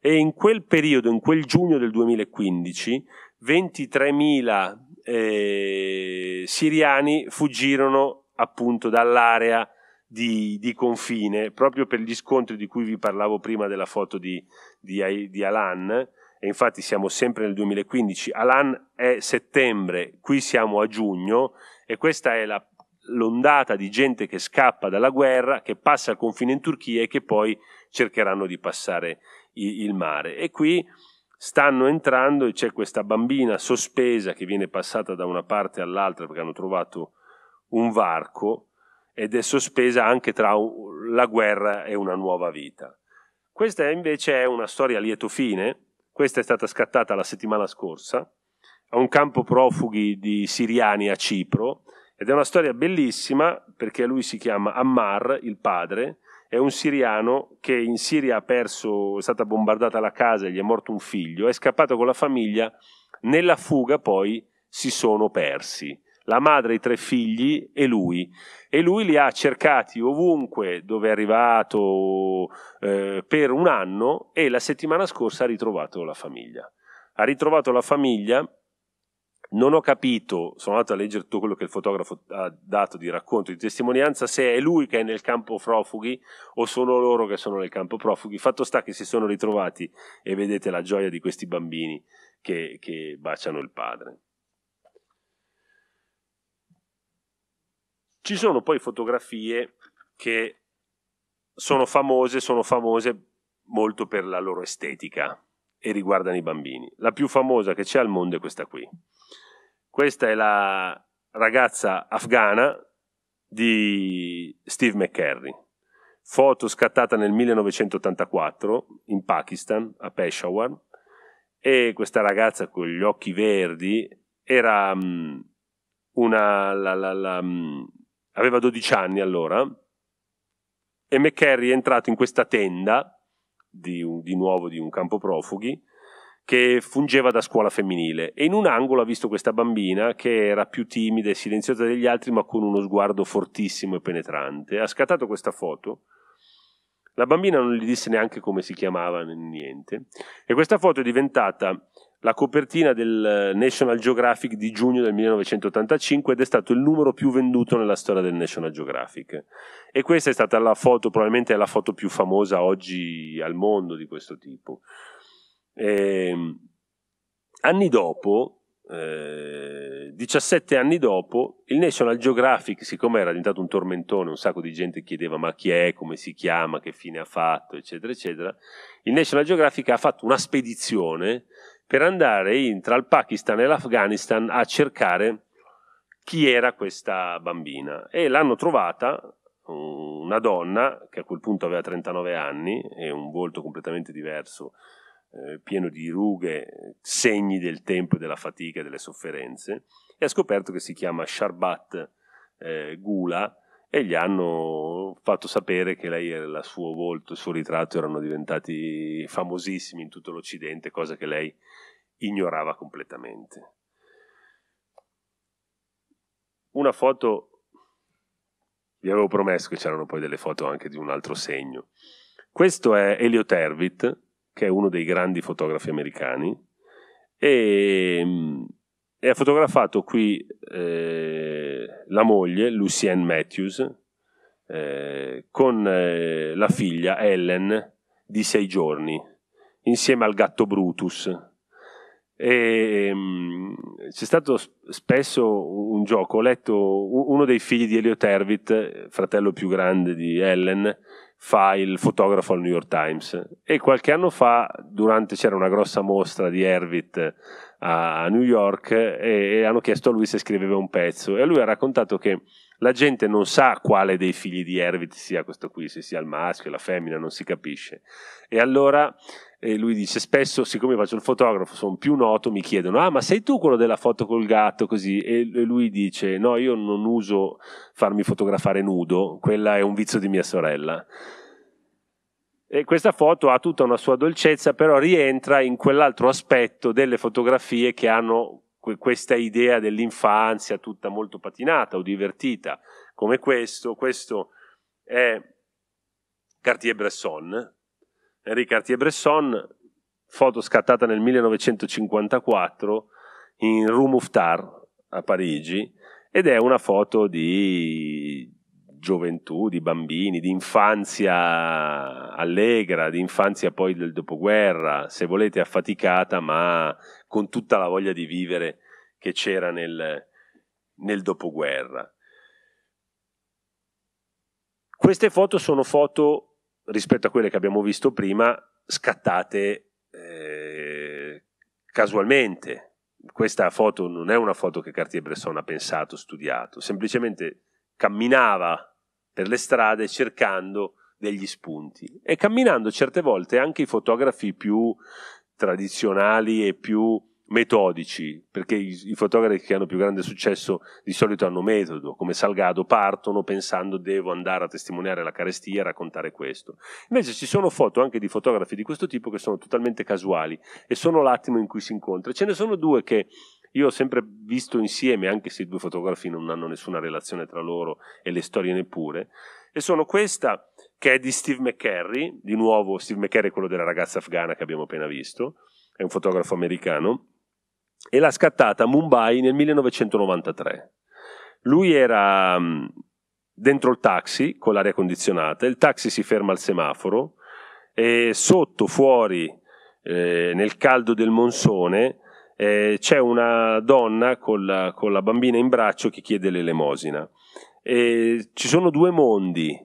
E in quel periodo, in quel giugno del 2015, 23.000 eh, siriani fuggirono appunto dall'area di, di, confine proprio per gli scontri di cui vi parlavo prima della foto di, di, di Alan e infatti siamo sempre nel 2015 Alan è settembre qui siamo a giugno e questa è la, l'ondata di gente che scappa dalla guerra che passa il confine in Turchia e che poi cercheranno di passare il, il mare e qui Stanno entrando e c'è questa bambina sospesa che viene passata da una parte all'altra perché hanno trovato un varco ed è sospesa anche tra la guerra e una nuova vita. Questa invece è una storia a lieto fine, questa è stata scattata la settimana scorsa a un campo profughi di siriani a Cipro ed è una storia bellissima perché lui si chiama Ammar, il padre, è un siriano che in Siria ha perso, è stata bombardata la casa, e gli è morto un figlio, è scappato con la famiglia, nella fuga poi si sono persi. La madre, i tre figli e lui. E lui li ha cercati ovunque dove è arrivato eh, per un anno e la settimana scorsa ha ritrovato la famiglia. Ha ritrovato la famiglia non ho capito, sono andato a leggere tutto quello che il fotografo ha dato di racconto, di testimonianza, se è lui che è nel campo profughi o sono loro che sono nel campo profughi. Fatto sta che si sono ritrovati e vedete la gioia di questi bambini che, che baciano il padre. Ci sono poi fotografie che sono famose, sono famose molto per la loro estetica, e riguardano i bambini. La più famosa che c'è al mondo è questa qui. Questa è la ragazza afghana di Steve McCarry. Foto scattata nel 1984 in Pakistan, a Peshawar, e questa ragazza con gli occhi verdi era mm, una... La, la, la, mm, aveva 12 anni allora, e McCarry è entrato in questa tenda di, un, di nuovo di un campo profughi che fungeva da scuola femminile e in un angolo ha visto questa bambina che era più timida e silenziosa degli altri ma con uno sguardo fortissimo e penetrante. Ha scattato questa foto, la bambina non gli disse neanche come si chiamava né niente e questa foto è diventata la copertina del eh, National Geographic di giugno del 1985 ed è stato il numero più venduto nella storia del National Geographic. E questa è stata la foto, probabilmente è la foto più famosa oggi al mondo di questo tipo. E, ehm, anni dopo, eh, 17 anni dopo, il National Geographic, siccome era diventato un tormentone, un sacco di gente chiedeva ma chi è, come si chiama, che fine ha fatto, eccetera, eccetera, il National Geographic ha fatto una spedizione per andare in, tra il Pakistan e l'Afghanistan a cercare chi era questa bambina e l'hanno trovata una donna che a quel punto aveva 39 anni e un volto completamente diverso, eh, pieno di rughe, segni del tempo e della fatica e delle sofferenze, e ha scoperto che si chiama Sharbat eh, Gula e gli hanno fatto sapere che lei e il suo volto, il suo ritratto erano diventati famosissimi in tutto l'Occidente, cosa che lei ignorava completamente. Una foto, vi avevo promesso che c'erano poi delle foto anche di un altro segno. Questo è Elio Tervit, che è uno dei grandi fotografi americani, e, e mm, ha fotografato qui eh, la moglie, Lucienne Matthews, eh, con eh, la figlia Ellen di sei giorni, insieme al gatto Brutus, e, ehm, c'è stato spesso un gioco, ho letto uno dei figli di Elio Tervit, fratello più grande di Ellen, fa il fotografo al New York Times e qualche anno fa durante c'era una grossa mostra di Ervit a New York e, e hanno chiesto a lui se scriveva un pezzo e lui ha raccontato che la gente non sa quale dei figli di Erwit sia questo qui, se sia il maschio, la femmina, non si capisce. E allora e eh, lui dice spesso siccome faccio il fotografo sono più noto mi chiedono ah ma sei tu quello della foto col gatto così e lui dice no io non uso farmi fotografare nudo quella è un vizio di mia sorella e questa foto ha tutta una sua dolcezza però rientra in quell'altro aspetto delle fotografie che hanno questa idea dell'infanzia tutta molto patinata o divertita come questo, questo è Cartier-Bresson, Henri Cartier-Bresson, foto scattata nel 1954 in Rue Mouffetard a Parigi ed è una foto di gioventù, di bambini, di infanzia allegra, di infanzia poi del dopoguerra, se volete affaticata, ma con tutta la voglia di vivere che c'era nel, nel dopoguerra. Queste foto sono foto, rispetto a quelle che abbiamo visto prima, scattate eh, casualmente. Questa foto non è una foto che Cartier-Bresson ha pensato, studiato, semplicemente camminava per le strade cercando degli spunti e camminando certe volte anche i fotografi più tradizionali e più metodici, perché i, i, fotografi che hanno più grande successo di solito hanno metodo, come Salgado partono pensando devo andare a testimoniare la carestia e raccontare questo. Invece ci sono foto anche di fotografi di questo tipo che sono totalmente casuali e sono l'attimo in cui si incontra. Ce ne sono due che io ho sempre visto insieme, anche se i due fotografi non hanno nessuna relazione tra loro e le storie neppure, e sono questa che è di Steve McCarry, di nuovo Steve McCarry è quello della ragazza afghana che abbiamo appena visto, è un fotografo americano, e l'ha scattata a Mumbai nel 1993. Lui era mm, dentro il taxi con l'aria condizionata, il taxi si ferma al semaforo e sotto, fuori, eh, nel caldo del monsone, eh, c'è una donna con la, con la, bambina in braccio che chiede l'elemosina. E ci sono due mondi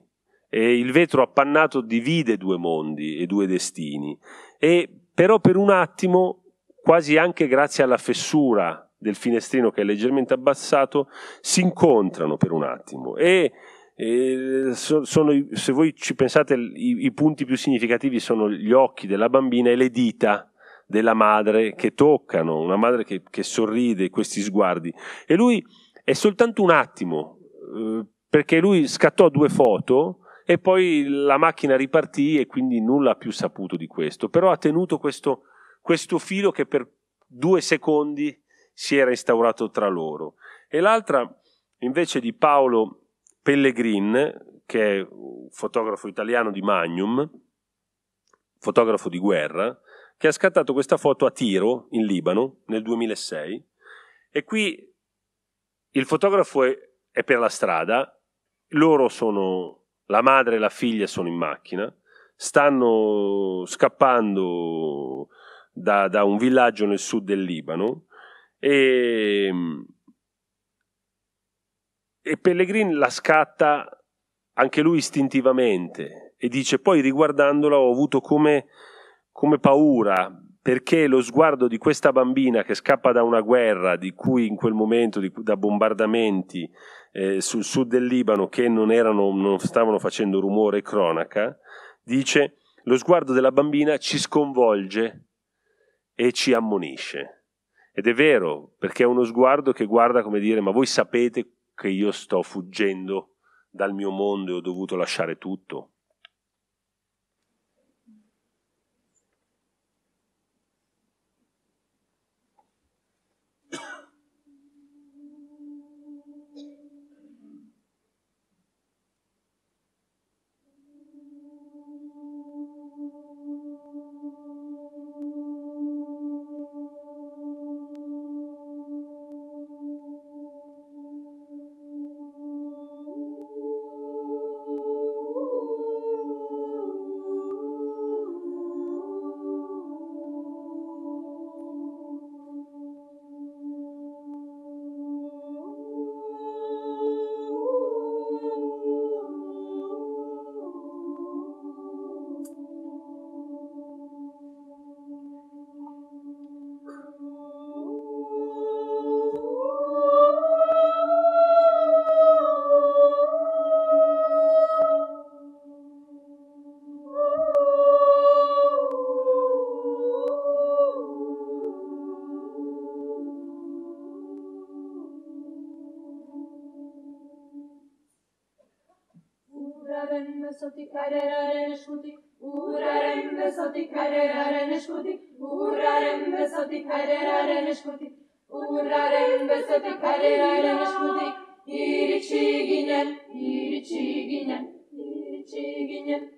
e il vetro appannato divide due mondi e due destini. E però per un attimo, quasi anche grazie alla fessura del finestrino che è leggermente abbassato, si incontrano per un attimo e eh, sono, se voi ci pensate, i, i punti più significativi sono gli occhi della bambina e le dita della madre che toccano, una madre che, che sorride, questi sguardi. E lui è soltanto un attimo, eh, perché lui scattò due foto e poi la macchina ripartì e quindi nulla ha più saputo di questo, però ha tenuto questo, questo filo che per due secondi si era instaurato tra loro. E l'altra invece di Paolo Pellegrin, che è un fotografo italiano di Magnum, fotografo di guerra, che ha scattato questa foto a Tiro, in Libano, nel 2006. E qui il fotografo è, è per la strada, loro sono, la madre e la figlia sono in macchina, stanno scappando da, da un villaggio nel sud del Libano e, e Pellegrin la scatta anche lui istintivamente e dice poi riguardandola ho avuto come come paura, perché lo sguardo di questa bambina che scappa da una guerra di cui in quel momento di, da bombardamenti eh, sul sud del Libano che non, erano, non stavano facendo rumore e cronaca, dice lo sguardo della bambina ci sconvolge e ci ammonisce. Ed è vero, perché è uno sguardo che guarda come dire ma voi sapete che io sto fuggendo dal mio mondo e ho dovuto lasciare tutto, ren soti kareraren eskutik urraren soti kareraren eskutik urraren soti kareraren eskutik urraren soti kareraren eskutik iritsi ginen iritsi ginen iritsi ginen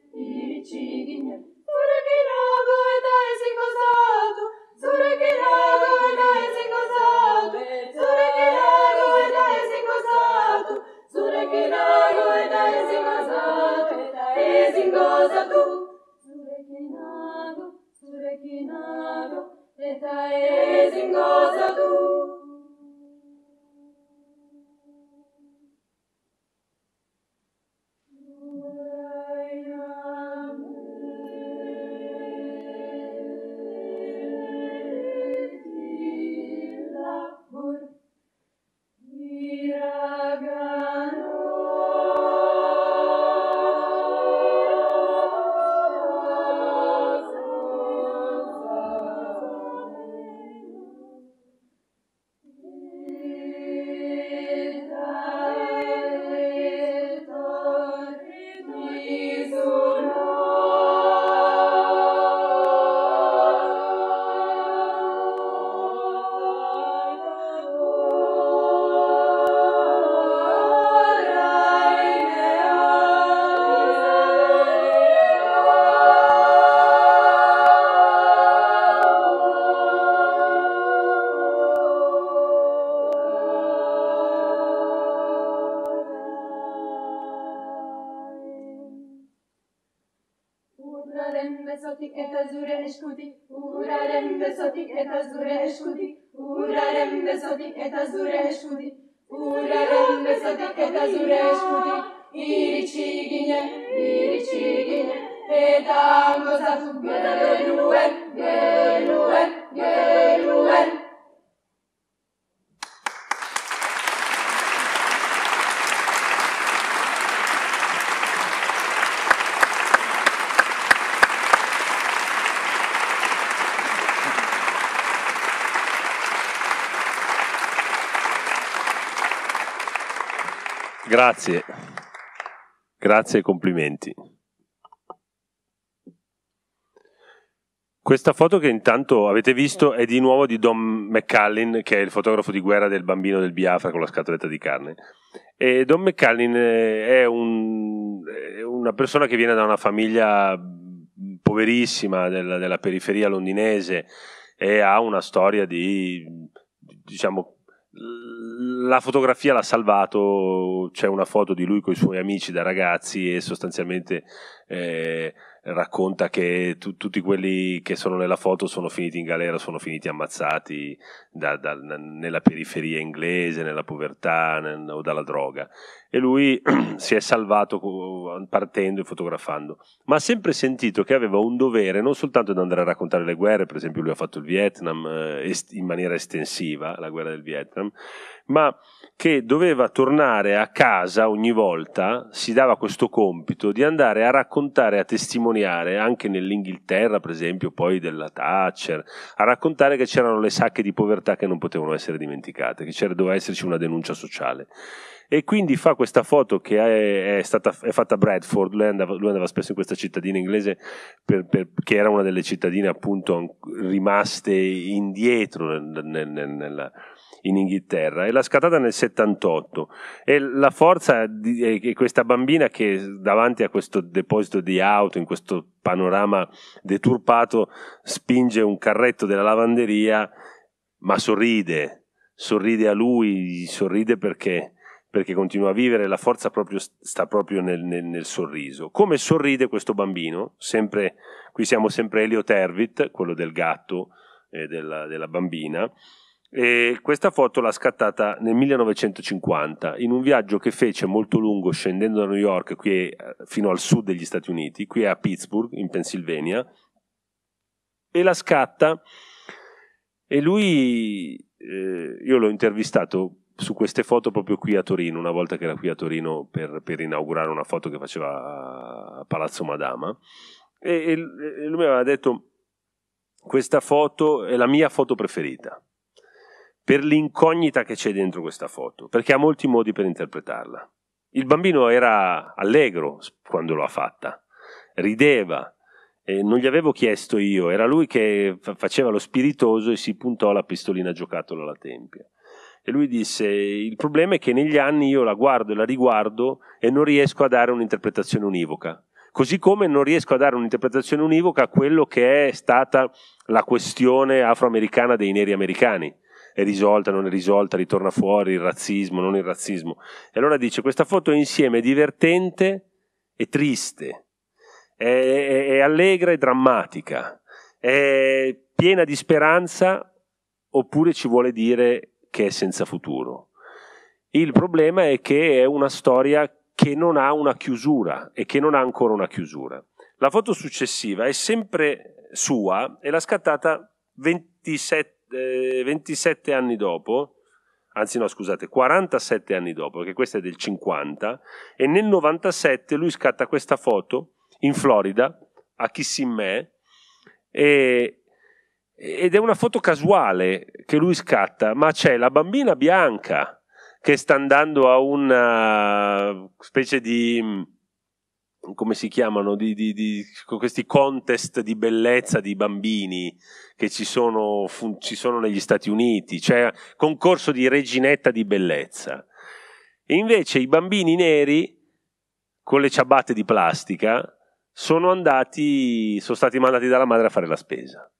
Grazie. Grazie e complimenti. Questa foto che intanto avete visto è di nuovo di Don McCallin, che è il fotografo di guerra del bambino del Biafra con la scatoletta di carne. E Don McCallin eh, è, un, è una persona che viene da una famiglia poverissima della, della periferia londinese e ha una storia di, diciamo, la fotografia l'ha salvato, c'è una foto di lui con i suoi amici da ragazzi e sostanzialmente eh, racconta che tu, tutti quelli che sono nella foto sono finiti in galera, sono finiti ammazzati da, da, nella periferia inglese, nella povertà nel, o dalla droga. E lui si è salvato partendo e fotografando, ma ha sempre sentito che aveva un dovere non soltanto di andare a raccontare le guerre, per esempio lui ha fatto il Vietnam eh, est- in maniera estensiva, la guerra del Vietnam, ma che doveva tornare a casa ogni volta, si dava questo compito di andare a raccontare, a testimoniare, anche nell'Inghilterra per esempio, poi della Thatcher, a raccontare che c'erano le sacche di povertà che non potevano essere dimenticate, che c'era, doveva esserci una denuncia sociale e quindi fa questa foto che è, stata è fatta a Bradford, lui andava, lui andava, spesso in questa cittadina inglese per, per, che era una delle cittadine appunto rimaste indietro nel, nel, nella, in Inghilterra e l'ha scattata nel 78 e la forza di questa bambina che davanti a questo deposito di auto in questo panorama deturpato spinge un carretto della lavanderia ma sorride sorride a lui sorride perché perché continua a vivere, la forza proprio, sta proprio nel, nel, nel, sorriso. Come sorride questo bambino? Sempre, qui siamo sempre Elio Tervit, quello del gatto e eh, della, della bambina, e questa foto l'ha scattata nel 1950 in un viaggio che fece molto lungo scendendo da New York qui eh, fino al sud degli Stati Uniti, qui a Pittsburgh in Pennsylvania e la scatta e lui eh, io l'ho intervistato su queste foto proprio qui a Torino, una volta che era qui a Torino per, per inaugurare una foto che faceva a Palazzo Madama e, e lui mi aveva detto questa foto è la mia foto preferita per l'incognita che c'è dentro questa foto, perché ha molti modi per interpretarla. Il bambino era allegro quando l'ha fatta, rideva, non gli avevo chiesto io, era lui che faceva lo spiritoso e si puntò la pistolina giocattolo alla tempia. E lui disse: Il problema è che negli anni io la guardo e la riguardo e non riesco a dare un'interpretazione univoca. Così come non riesco a dare un'interpretazione univoca a quello che è stata la questione afroamericana dei neri americani è risolta, non è risolta, ritorna fuori il razzismo, non il razzismo. E allora dice questa foto è insieme divertente e triste, è, è, è allegra e drammatica, è piena di speranza oppure ci vuole dire che è senza futuro. Il problema è che è una storia che non ha una chiusura e che non ha ancora una chiusura. La foto successiva è sempre sua e l'ha scattata 27 27 anni dopo, anzi no scusate, 47 anni dopo, perché questa è del 50, e nel 97 lui scatta questa foto in Florida, a Kissimmee, ed è una foto casuale che lui scatta, ma c'è la bambina bianca che sta andando a una specie di come si chiamano, di, di, di, questi contest di bellezza di bambini che ci sono, fun, ci sono negli Stati Uniti, cioè concorso di reginetta di bellezza. E invece i bambini neri con le ciabatte di plastica sono andati, sono stati mandati dalla madre a fare la spesa.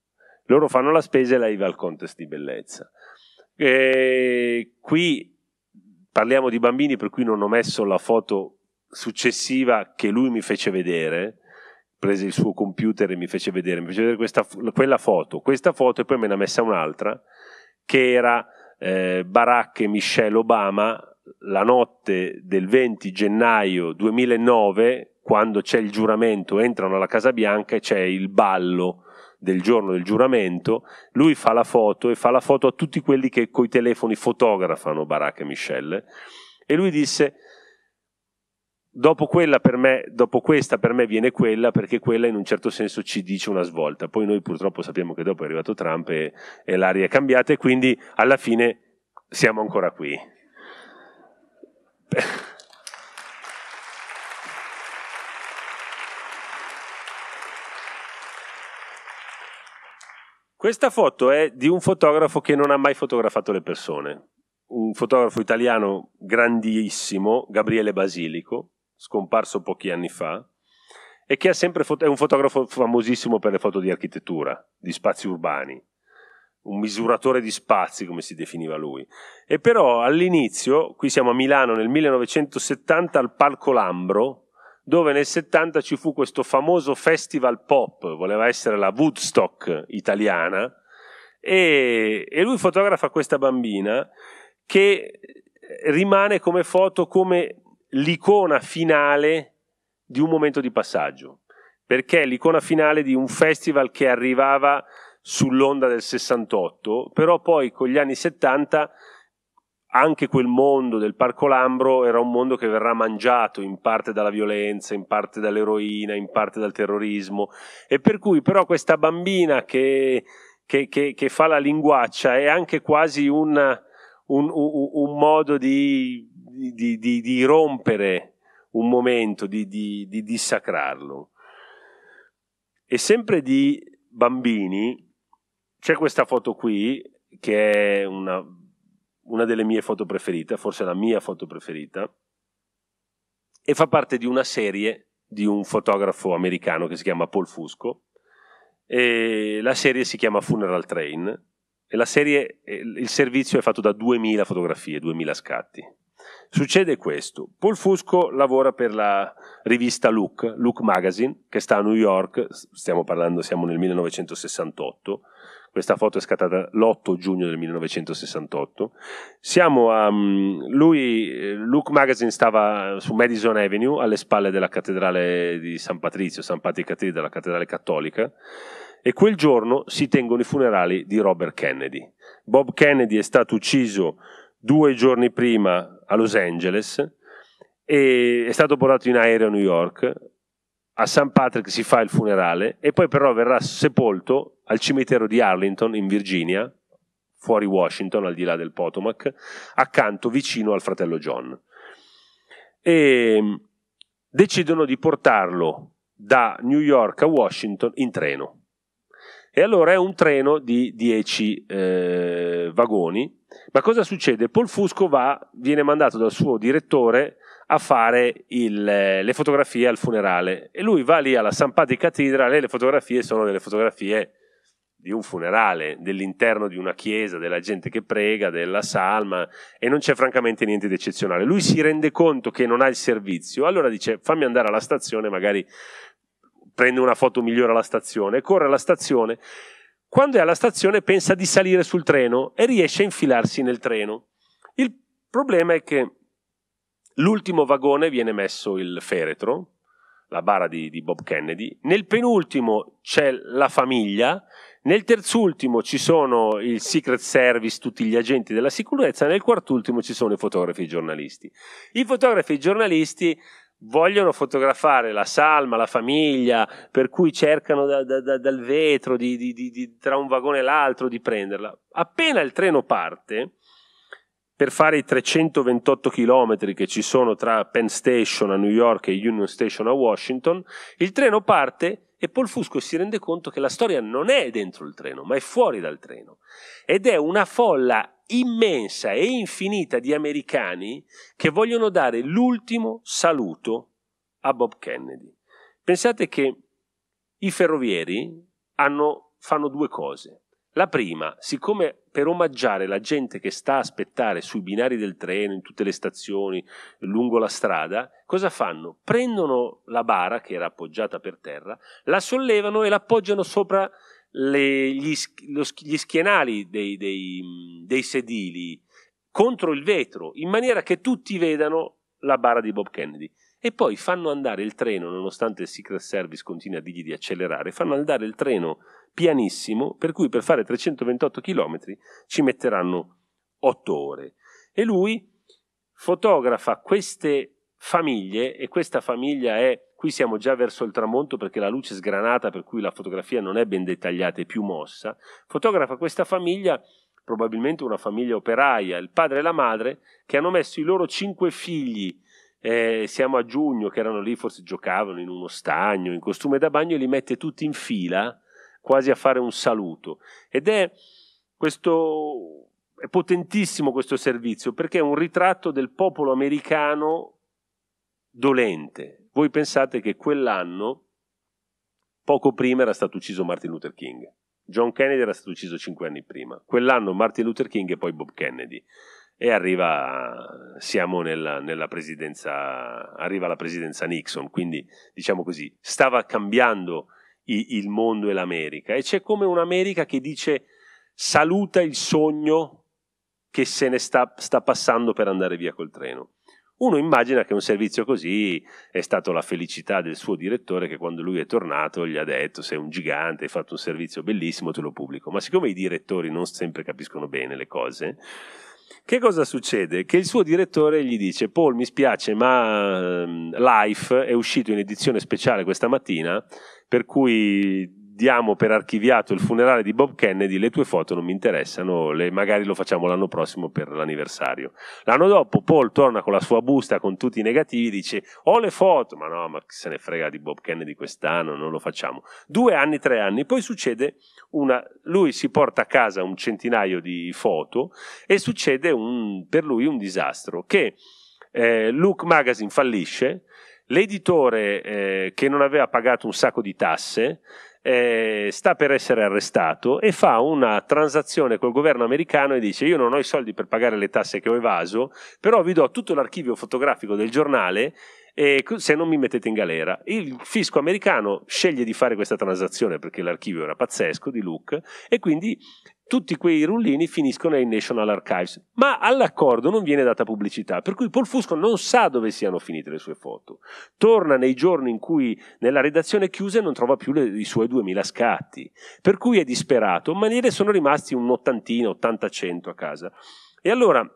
Loro fanno la spesa e lei va al contest di bellezza. E qui parliamo di bambini, per cui non ho messo la foto successiva che lui mi fece vedere, prese il suo computer e mi fece vedere, mi fece vedere questa, quella foto, questa foto e poi me ne ha messa un'altra che era eh, Barack e Michelle Obama la notte del 20 gennaio 2009 quando c'è il giuramento, entrano alla Casa Bianca e c'è il ballo del giorno del giuramento, lui fa la foto e fa la foto a tutti quelli che coi telefoni fotografano Barack e Michelle e lui disse Dopo, quella per me, dopo questa per me viene quella perché quella in un certo senso ci dice una svolta. Poi noi purtroppo sappiamo che dopo è arrivato Trump e, e l'aria è cambiata e quindi alla fine siamo ancora qui. Questa foto è di un fotografo che non ha mai fotografato le persone, un fotografo italiano grandissimo, Gabriele Basilico, scomparso pochi anni fa, e che fot- è un fotografo famosissimo per le foto di architettura, di spazi urbani, un misuratore di spazi come si definiva lui. E però all'inizio, qui siamo a Milano nel 1970 al Palco Lambro, dove nel 70 ci fu questo famoso festival pop, voleva essere la Woodstock italiana, e, e lui fotografa questa bambina che rimane come foto come l'icona finale di un momento di passaggio, perché è l'icona finale di un festival che arrivava sull'onda del 68, però poi con gli anni 70 anche quel mondo del Parco Lambro era un mondo che verrà mangiato in parte dalla violenza, in parte dall'eroina, in parte dal terrorismo e per cui però questa bambina che, che, che, che fa la linguaccia è anche quasi una, un, un, un modo di di, di, di rompere un momento, di, di dissacrarlo. E sempre di bambini, c'è questa foto qui che è una, una delle mie foto preferite, forse la mia foto preferita, e fa parte di una serie di un fotografo americano che si chiama Paul Fusco. E la serie si chiama Funeral Train e la serie, il servizio è fatto da 2000 fotografie, 2000 scatti. Succede questo, Paul Fusco lavora per la rivista Look, Look Magazine, che sta a New York, stiamo parlando, siamo nel 1968, questa foto è scattata l'8 giugno del 1968. Siamo a mm, lui, eh, Luke Magazine stava su Madison Avenue, alle spalle della cattedrale di San Patrizio, San Patri della cattedrale cattolica. E quel giorno si tengono i funerali di Robert Kennedy. Bob Kennedy è stato ucciso due giorni prima a Los Angeles e è stato portato in aereo a New York. A St. Patrick si fa il funerale e poi però verrà sepolto al cimitero di Arlington in Virginia, fuori Washington, al di là del Potomac, accanto, vicino al fratello John. E mm, decidono di portarlo da New York a Washington in treno. E allora è un treno di 10 eh, vagoni. Ma cosa succede? Paul Fusco va, viene mandato dal suo direttore a fare il, eh, le fotografie al funerale e lui va lì alla Sampati di Cattedrale e le fotografie sono delle fotografie di un funerale, dell'interno di una chiesa, della gente che prega, della salma e non c'è francamente niente di eccezionale. Lui si rende conto che non ha il servizio, allora dice fammi andare alla stazione, magari prende una foto migliore alla stazione, corre alla stazione. Quando è alla stazione pensa di salire sul treno e riesce a infilarsi nel treno. Il problema è che l'ultimo vagone viene messo il feretro, la bara di, di Bob Kennedy, nel penultimo c'è la famiglia, nel terzultimo ci sono il Secret Service, tutti gli agenti della sicurezza, nel quartultimo ci sono i fotografi e i giornalisti. I fotografi e i giornalisti vogliono fotografare la salma, la famiglia, per cui cercano da, da, da, dal vetro, di, di, di, tra un vagone e l'altro, di prenderla. Appena il treno parte, per fare i 328 km che ci sono tra Penn Station a New York e Union Station a Washington, il treno parte e Paul Fusco si rende conto che la storia non è dentro il treno, ma è fuori dal treno. Ed è una folla immensa e infinita di americani che vogliono dare l'ultimo saluto a Bob Kennedy. Pensate che i ferrovieri hanno, fanno due cose. La prima, siccome per omaggiare la gente che sta a aspettare sui binari del treno, in tutte le stazioni, lungo la strada, cosa fanno? Prendono la bara che era appoggiata per terra, la sollevano e l'appoggiano sopra le, gli, lo, gli, schienali dei, dei, dei sedili contro il vetro in maniera che tutti vedano la bara di Bob Kennedy e poi fanno andare il treno, nonostante il Secret Service continui a dirgli di accelerare, fanno andare il treno pianissimo, per cui per fare 328 km ci metteranno 8 ore. E lui fotografa queste famiglie, e questa famiglia è Qui siamo già verso il tramonto perché la luce è sgranata, per cui la fotografia non è ben dettagliata, e più mossa. Fotografa questa famiglia, probabilmente una famiglia operaia, il padre e la madre, che hanno messo i loro cinque figli. Eh, siamo a giugno, che erano lì, forse giocavano in uno stagno, in costume da bagno, e li mette tutti in fila, quasi a fare un saluto. Ed è questo è potentissimo questo servizio perché è un ritratto del popolo americano dolente, voi pensate che quell'anno, poco prima, era stato ucciso Martin Luther King. John Kennedy era stato ucciso cinque anni prima. Quell'anno Martin Luther King e poi Bob Kennedy. E arriva, siamo nella, nella presidenza, arriva la presidenza Nixon, quindi diciamo così, stava cambiando i, il mondo e l'America. E c'è come un'America che dice saluta il sogno che se ne sta, sta passando per andare via col treno. Uno immagina che un servizio così è stato la felicità del suo direttore che quando lui è tornato gli ha detto sei un gigante, hai fatto un servizio bellissimo, te lo pubblico. Ma siccome i direttori non sempre capiscono bene le cose, che cosa succede? Che il suo direttore gli dice Paul mi spiace ma ehm, Life è uscito in edizione speciale questa mattina per cui diamo per archiviato il funerale di Bob Kennedy, le tue foto non mi interessano, le, magari lo facciamo l'anno prossimo per l'anniversario. L'anno dopo Paul torna con la sua busta con tutti i negativi, dice ho le foto, ma no, ma se ne frega di Bob Kennedy quest'anno, non lo facciamo. Due anni, tre anni, poi succede una, lui si porta a casa un centinaio di foto e succede un, per lui un disastro, che eh, Look Magazine fallisce, l'editore eh, che non aveva pagato un sacco di tasse, eh, sta per essere arrestato e fa una transazione col governo americano e dice io non ho i soldi per pagare le tasse che ho evaso, però vi do tutto l'archivio fotografico del giornale e se non mi mettete in galera. Il fisco americano sceglie di fare questa transazione perché l'archivio era pazzesco di Luke e quindi tutti quei rullini finiscono ai National Archives, ma all'accordo non viene data pubblicità, per cui Paul Fusco non sa dove siano finite le sue foto. Torna nei giorni in cui nella redazione chiusa non trova più le, i suoi 2000 scatti, per cui è disperato, ma gliene sono rimasti un'ottantina, 80-100 a casa. E allora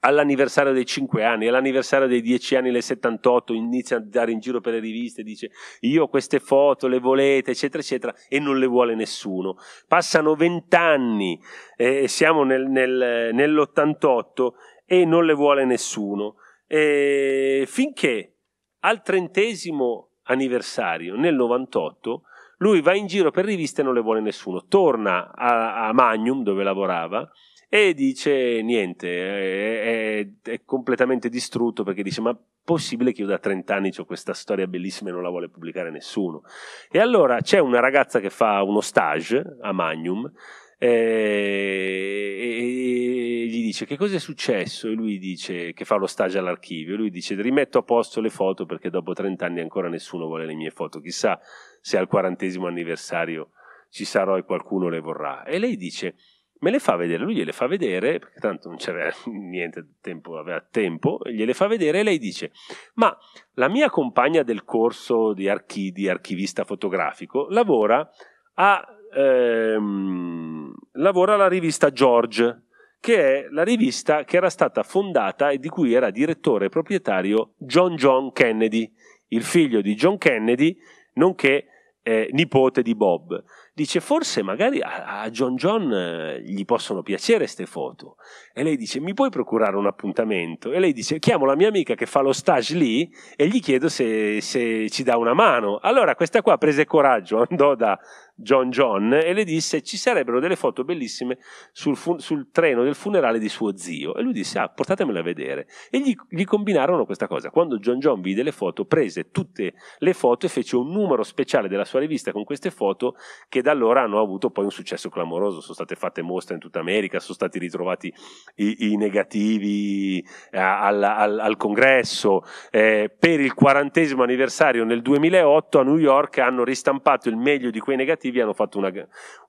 all'anniversario dei 5 anni, all'anniversario dei 10 anni nel 78, inizia a andare in giro per le riviste, dice io queste foto le volete, eccetera, eccetera, e non le vuole nessuno. Passano 20 anni, eh, siamo nel, nel, nell'88 e non le vuole nessuno, e finché al trentesimo anniversario, nel 98, lui va in giro per riviste e non le vuole nessuno, torna a, a Magnum dove lavorava, e dice niente, è, è, è, completamente distrutto perché dice ma possibile che io da 30 anni ho questa storia bellissima e non la vuole pubblicare nessuno. E allora c'è una ragazza che fa uno stage a Magnum eh, e, e, e gli dice che cosa è successo e lui dice che fa lo stage all'archivio e lui dice rimetto a posto le foto perché dopo 30 anni ancora nessuno vuole le mie foto, chissà se al quarantesimo anniversario ci sarò e qualcuno le vorrà. E lei dice me le fa vedere, lui gliele fa vedere, perché tanto non c'era niente tempo, aveva tempo, gliele fa vedere e lei dice, ma la mia compagna del corso di, archi, di archivista fotografico lavora, a, ehm, lavora alla rivista George, che è la rivista che era stata fondata e di cui era direttore e proprietario John John Kennedy, il figlio di John Kennedy, nonché eh, nipote di Bob. Dice forse magari a, a John John eh, gli possono piacere queste foto. E lei dice mi puoi procurare un appuntamento? E lei dice chiamo la mia amica che fa lo stage lì e gli chiedo se, se ci dà una mano. Allora questa qua prese coraggio, andò da, John John e le disse ci sarebbero delle foto bellissime sul, fun- sul treno del funerale di suo zio e lui disse ah portatemela a vedere e gli, gli combinarono questa cosa quando John John vide le foto prese tutte le foto e fece un numero speciale della sua rivista con queste foto che da allora hanno avuto poi un successo clamoroso sono state fatte mostre in tutta America sono stati ritrovati i, i negativi eh, al, al, al congresso eh, per il quarantesimo anniversario nel 2008 a New York hanno ristampato il meglio di quei negativi relativi hanno fatto una,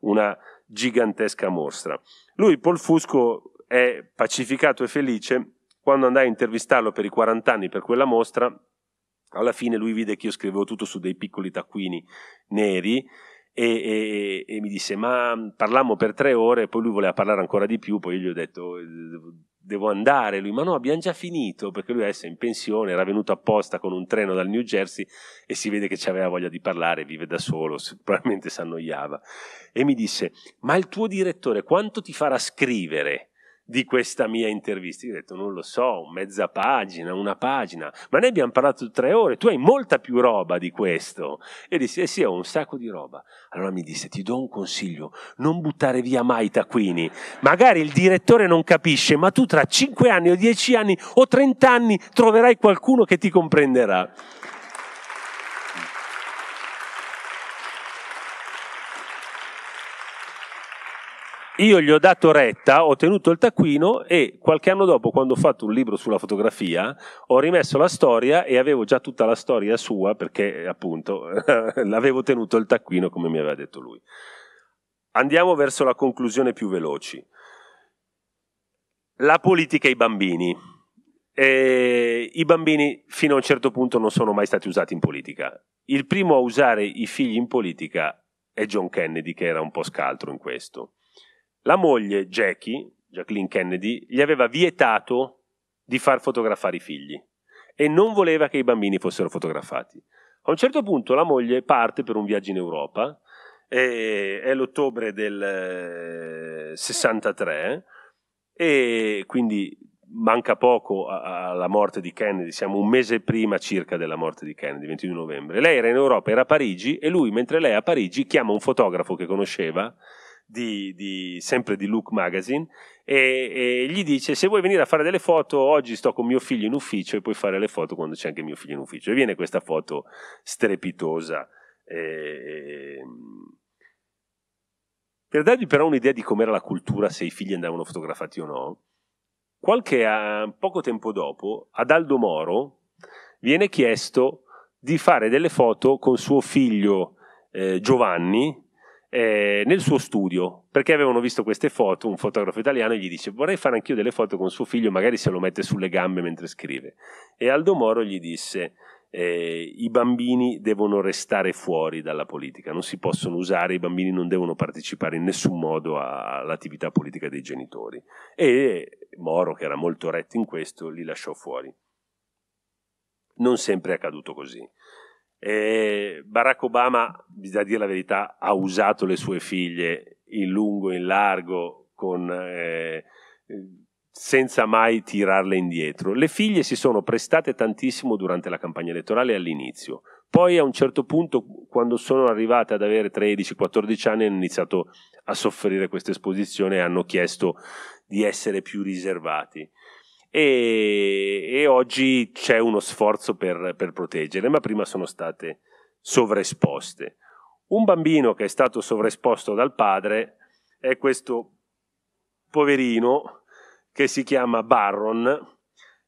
una gigantesca mostra. Lui, Paul Fusco, è pacificato e felice. Quando andai a intervistarlo per i 40 anni per quella mostra, alla fine lui vide che io scrivevo tutto su dei piccoli taccuini neri e, e, e mi disse ma parlammo per tre ore poi lui voleva parlare ancora di più poi io gli ho detto eh, devo andare. Lui, ma no, abbiamo già finito perché lui adesso è in pensione, era venuto apposta con un treno dal New Jersey e si vede che ci aveva voglia di parlare, vive da solo, probabilmente si annoiava. E mi disse, ma il tuo direttore quanto ti farà scrivere? di questa mia intervista? Io ho detto, non lo so, mezza pagina, una pagina, ma noi abbiamo parlato tre ore, tu hai molta più roba di questo. E disse, eh sì, ho un sacco di roba. Allora mi disse, ti do un consiglio, non buttare via mai i taccuini. Magari il direttore non capisce, ma tu tra cinque anni o dieci anni o trent'anni troverai qualcuno che ti comprenderà. Io gli ho dato retta, ho tenuto il taccuino e qualche anno dopo, quando ho fatto un libro sulla fotografia, ho rimesso la storia e avevo già tutta la storia sua perché appunto l'avevo tenuto il taccuino come mi aveva detto lui. Andiamo verso la conclusione più veloci. La politica e i bambini. Eh, i bambini fino a un certo punto non sono mai stati usati in politica. Il primo a usare i figli in politica è John Kennedy, che era un po' scaltro in questo. La moglie Jackie, Jacqueline Kennedy, gli aveva vietato di far fotografare i figli e non voleva che i bambini fossero fotografati. A un certo punto la moglie parte per un viaggio in Europa, è l'ottobre del 63 eh, e quindi manca poco alla morte di Kennedy, siamo un mese prima circa della morte di Kennedy, 22 novembre. Lei era in Europa, era a Parigi e lui, mentre lei è a Parigi, chiama un fotografo che conosceva di, di, sempre di Look Magazine e, e, gli dice se vuoi venire a fare delle foto oggi sto con mio figlio in ufficio e puoi fare le foto quando c'è anche mio figlio in ufficio e viene questa foto strepitosa e... Ehm, per darvi però un'idea di com'era la cultura se i figli andavano fotografati o no qualche poco tempo dopo ad Aldo Moro viene chiesto di fare delle foto con suo figlio eh, Giovanni eh, nel suo studio perché avevano visto queste foto. Un fotografo italiano gli dice: Vorrei fare anch'io delle foto con suo figlio, magari se lo mette sulle gambe mentre scrive. E Aldo Moro gli disse: eh, I bambini devono restare fuori dalla politica, non si possono usare, i bambini non devono partecipare in nessun modo all'attività politica dei genitori. E Moro, che era molto retto in questo, li lasciò fuori. Non sempre è accaduto così e Barack Obama, bisogna dire la verità, ha usato le sue figlie in lungo e in largo con, eh, senza mai tirarle indietro. Le figlie si sono prestate tantissimo durante la campagna elettorale all'inizio. Poi a un certo punto, quando sono arrivate ad avere 13-14 anni, hanno iniziato a soffrire questa esposizione e hanno chiesto di essere più riservati e, e oggi c'è uno sforzo per, per proteggerle, ma prima sono state sovraesposte. Un bambino che è stato sovraesposto dal padre è questo poverino che si chiama Barron.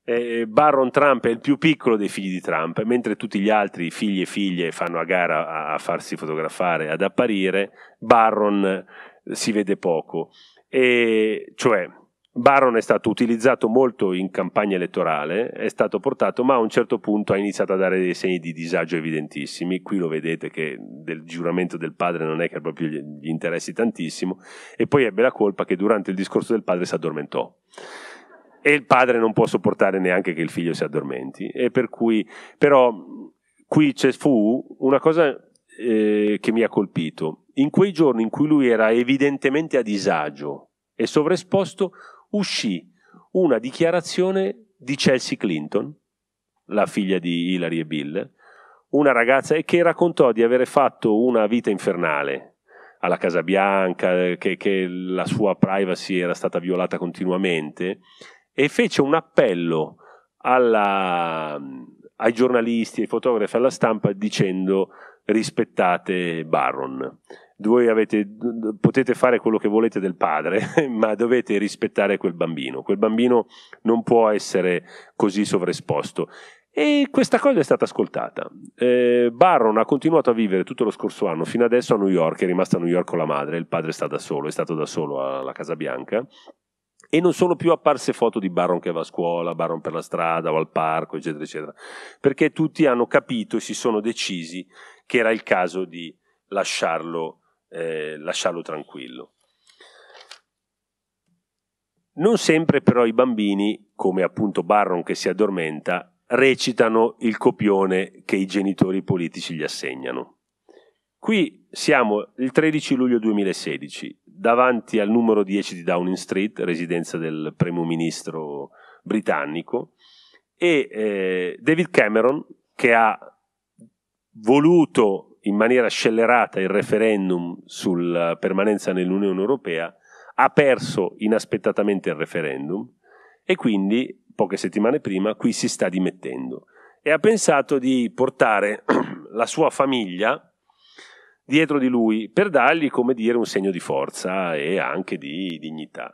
Eh, Barron Trump è il più piccolo dei figli di Trump, mentre tutti gli altri figli e figlie fanno a gara a, a farsi fotografare, ad apparire, Barron si vede poco. E, cioè, Barron è stato utilizzato molto in campagna elettorale, è stato portato, ma a un certo punto ha iniziato a dare dei segni di disagio evidentissimi. Qui lo vedete che del giuramento del padre non è che proprio gli interessi tantissimo, e poi ebbe la colpa che durante il discorso del padre si addormentò e il padre non può sopportare neanche che il figlio si addormenti. E per cui, però, qui c'è, fu una cosa eh, che mi ha colpito. In quei giorni in cui lui era evidentemente a disagio e sovraesposto, uscì una dichiarazione di Chelsea Clinton, la figlia di Hillary e Bill, una ragazza che raccontò di avere fatto una vita infernale alla Casa Bianca, che, che la sua privacy era stata violata continuamente, e fece un appello alla, ai giornalisti, ai fotografi, alla stampa dicendo rispettate Barron voi avete, potete fare quello che volete del padre, ma dovete rispettare quel bambino. Quel bambino non può essere così sovraesposto. E questa cosa è stata ascoltata. Eh, Barron ha continuato a vivere tutto lo scorso anno, fino adesso a New York, è rimasto a New York con la madre, il padre sta da solo, è stato da solo alla Casa Bianca. E non sono più apparse foto di Barron che va a scuola, Barron per la strada o al parco, eccetera, eccetera, perché tutti hanno capito e si sono decisi che era il caso di lasciarlo eh, lasciarlo tranquillo. Non sempre però i bambini, come appunto Barron che si addormenta, recitano il copione che i genitori politici gli assegnano. Qui siamo il 13 luglio 2016, davanti al numero 10 di Downing Street, residenza del primo ministro britannico, e eh, David Cameron, che ha voluto in maniera scellerata il referendum sulla eh, permanenza nell'Unione Europea, ha perso inaspettatamente il referendum e quindi poche settimane prima qui si sta dimettendo e ha pensato di portare la sua famiglia dietro di lui per dargli, come dire, un segno di forza e anche di dignità.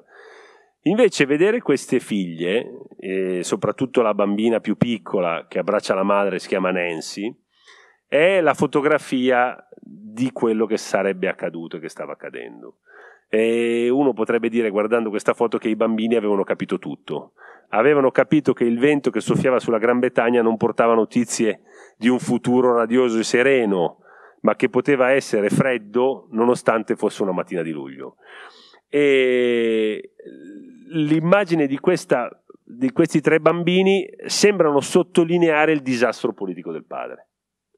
Invece vedere queste figlie, eh, soprattutto la bambina più piccola che abbraccia la madre, si chiama Nancy, è la fotografia di quello che sarebbe accaduto e che stava accadendo. E uno potrebbe dire guardando questa foto che i bambini avevano capito tutto. Avevano capito che il vento che soffiava sulla Gran Bretagna non portava notizie di un futuro radioso e sereno, ma che poteva essere freddo nonostante fosse una mattina di luglio. E l'immagine di, questa, di questi tre bambini sembrano sottolineare il disastro politico del padre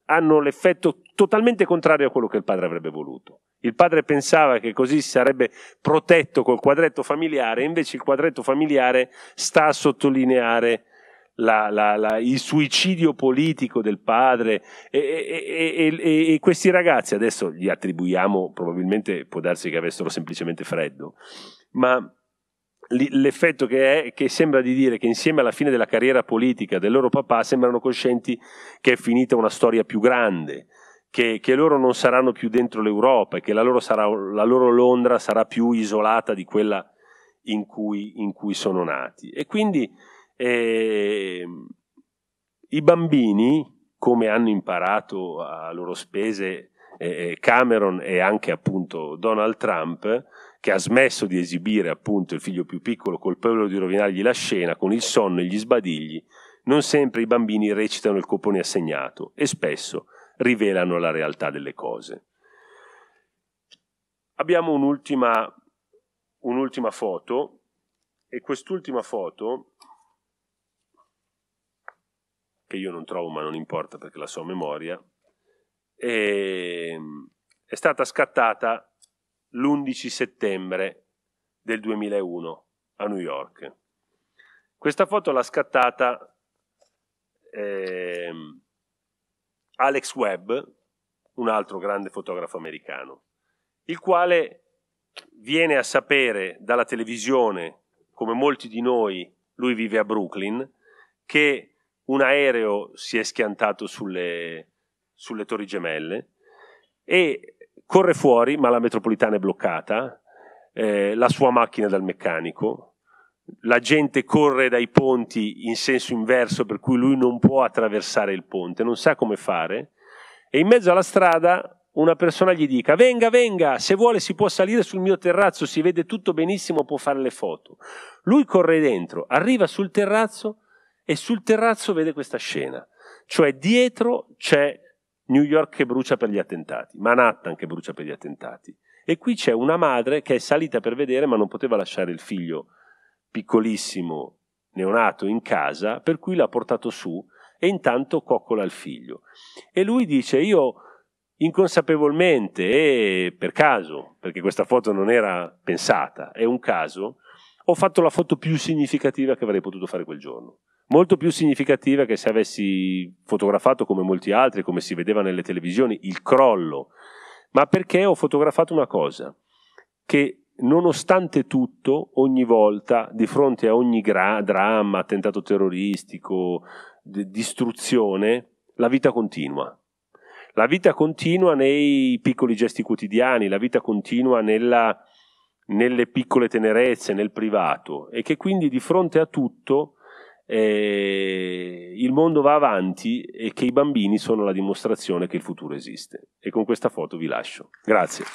hanno l'effetto totalmente contrario a quello che il padre avrebbe voluto. Il padre pensava che così si sarebbe protetto col quadretto familiare, invece il quadretto familiare sta a sottolineare la, la, la, il suicidio politico del padre e, e, e, e, questi ragazzi adesso gli attribuiamo probabilmente può darsi che avessero semplicemente freddo ma l'effetto che è che sembra di dire che insieme alla fine della carriera politica del loro papà sembrano coscienti che è finita una storia più grande, che, che loro non saranno più dentro l'Europa e che la loro, sarà, la loro, Londra sarà più isolata di quella in cui, in cui sono nati. E quindi eh, i bambini, come hanno imparato a loro spese eh, eh Cameron e anche appunto Donald Trump, che ha smesso di esibire appunto il figlio più piccolo colpevole di rovinargli la scena con il sonno e gli sbadigli, non sempre i bambini recitano il copone assegnato e spesso rivelano la realtà delle cose. Abbiamo un'ultima, un'ultima foto e quest'ultima foto, che io non trovo ma non importa perché la so a memoria, è, è stata scattata l'11 settembre del 2001 a New York. Questa foto l'ha scattata eh, Alex Webb, un altro grande fotografo americano, il quale viene a sapere dalla televisione, come molti di noi, lui vive a Brooklyn, che un aereo si è schiantato sulle, sulle Torri Gemelle e corre fuori ma la metropolitana è bloccata, eh, la sua macchina dal meccanico, la gente corre dai ponti in senso inverso per cui lui non può attraversare il ponte, non sa come fare e in mezzo alla strada una persona gli dica venga, venga, se vuole si può salire sul mio terrazzo, si vede tutto benissimo, può fare le foto. Lui corre dentro, arriva sul terrazzo e sul terrazzo vede questa scena, cioè dietro c'è New York che brucia per gli attentati, Manhattan che brucia per gli attentati. E qui c'è una madre che è salita per vedere ma non poteva lasciare il figlio piccolissimo, neonato, in casa, per cui l'ha portato su e intanto coccola il figlio. E lui dice io inconsapevolmente e per caso, perché questa foto non era pensata, è un caso, ho fatto la foto più significativa che avrei potuto fare quel giorno molto più significativa che se avessi fotografato come molti altri, come si vedeva nelle televisioni, il crollo, ma perché ho fotografato una cosa che nonostante tutto, ogni volta, di fronte a ogni gra- dramma, attentato terroristico, d- distruzione, la vita continua. La vita continua nei piccoli gesti quotidiani, la vita continua nella, nelle piccole tenerezze, nel privato, e che quindi di fronte a tutto eh, il mondo va avanti e che i bambini sono la dimostrazione che il futuro esiste. E con questa foto vi lascio. Grazie.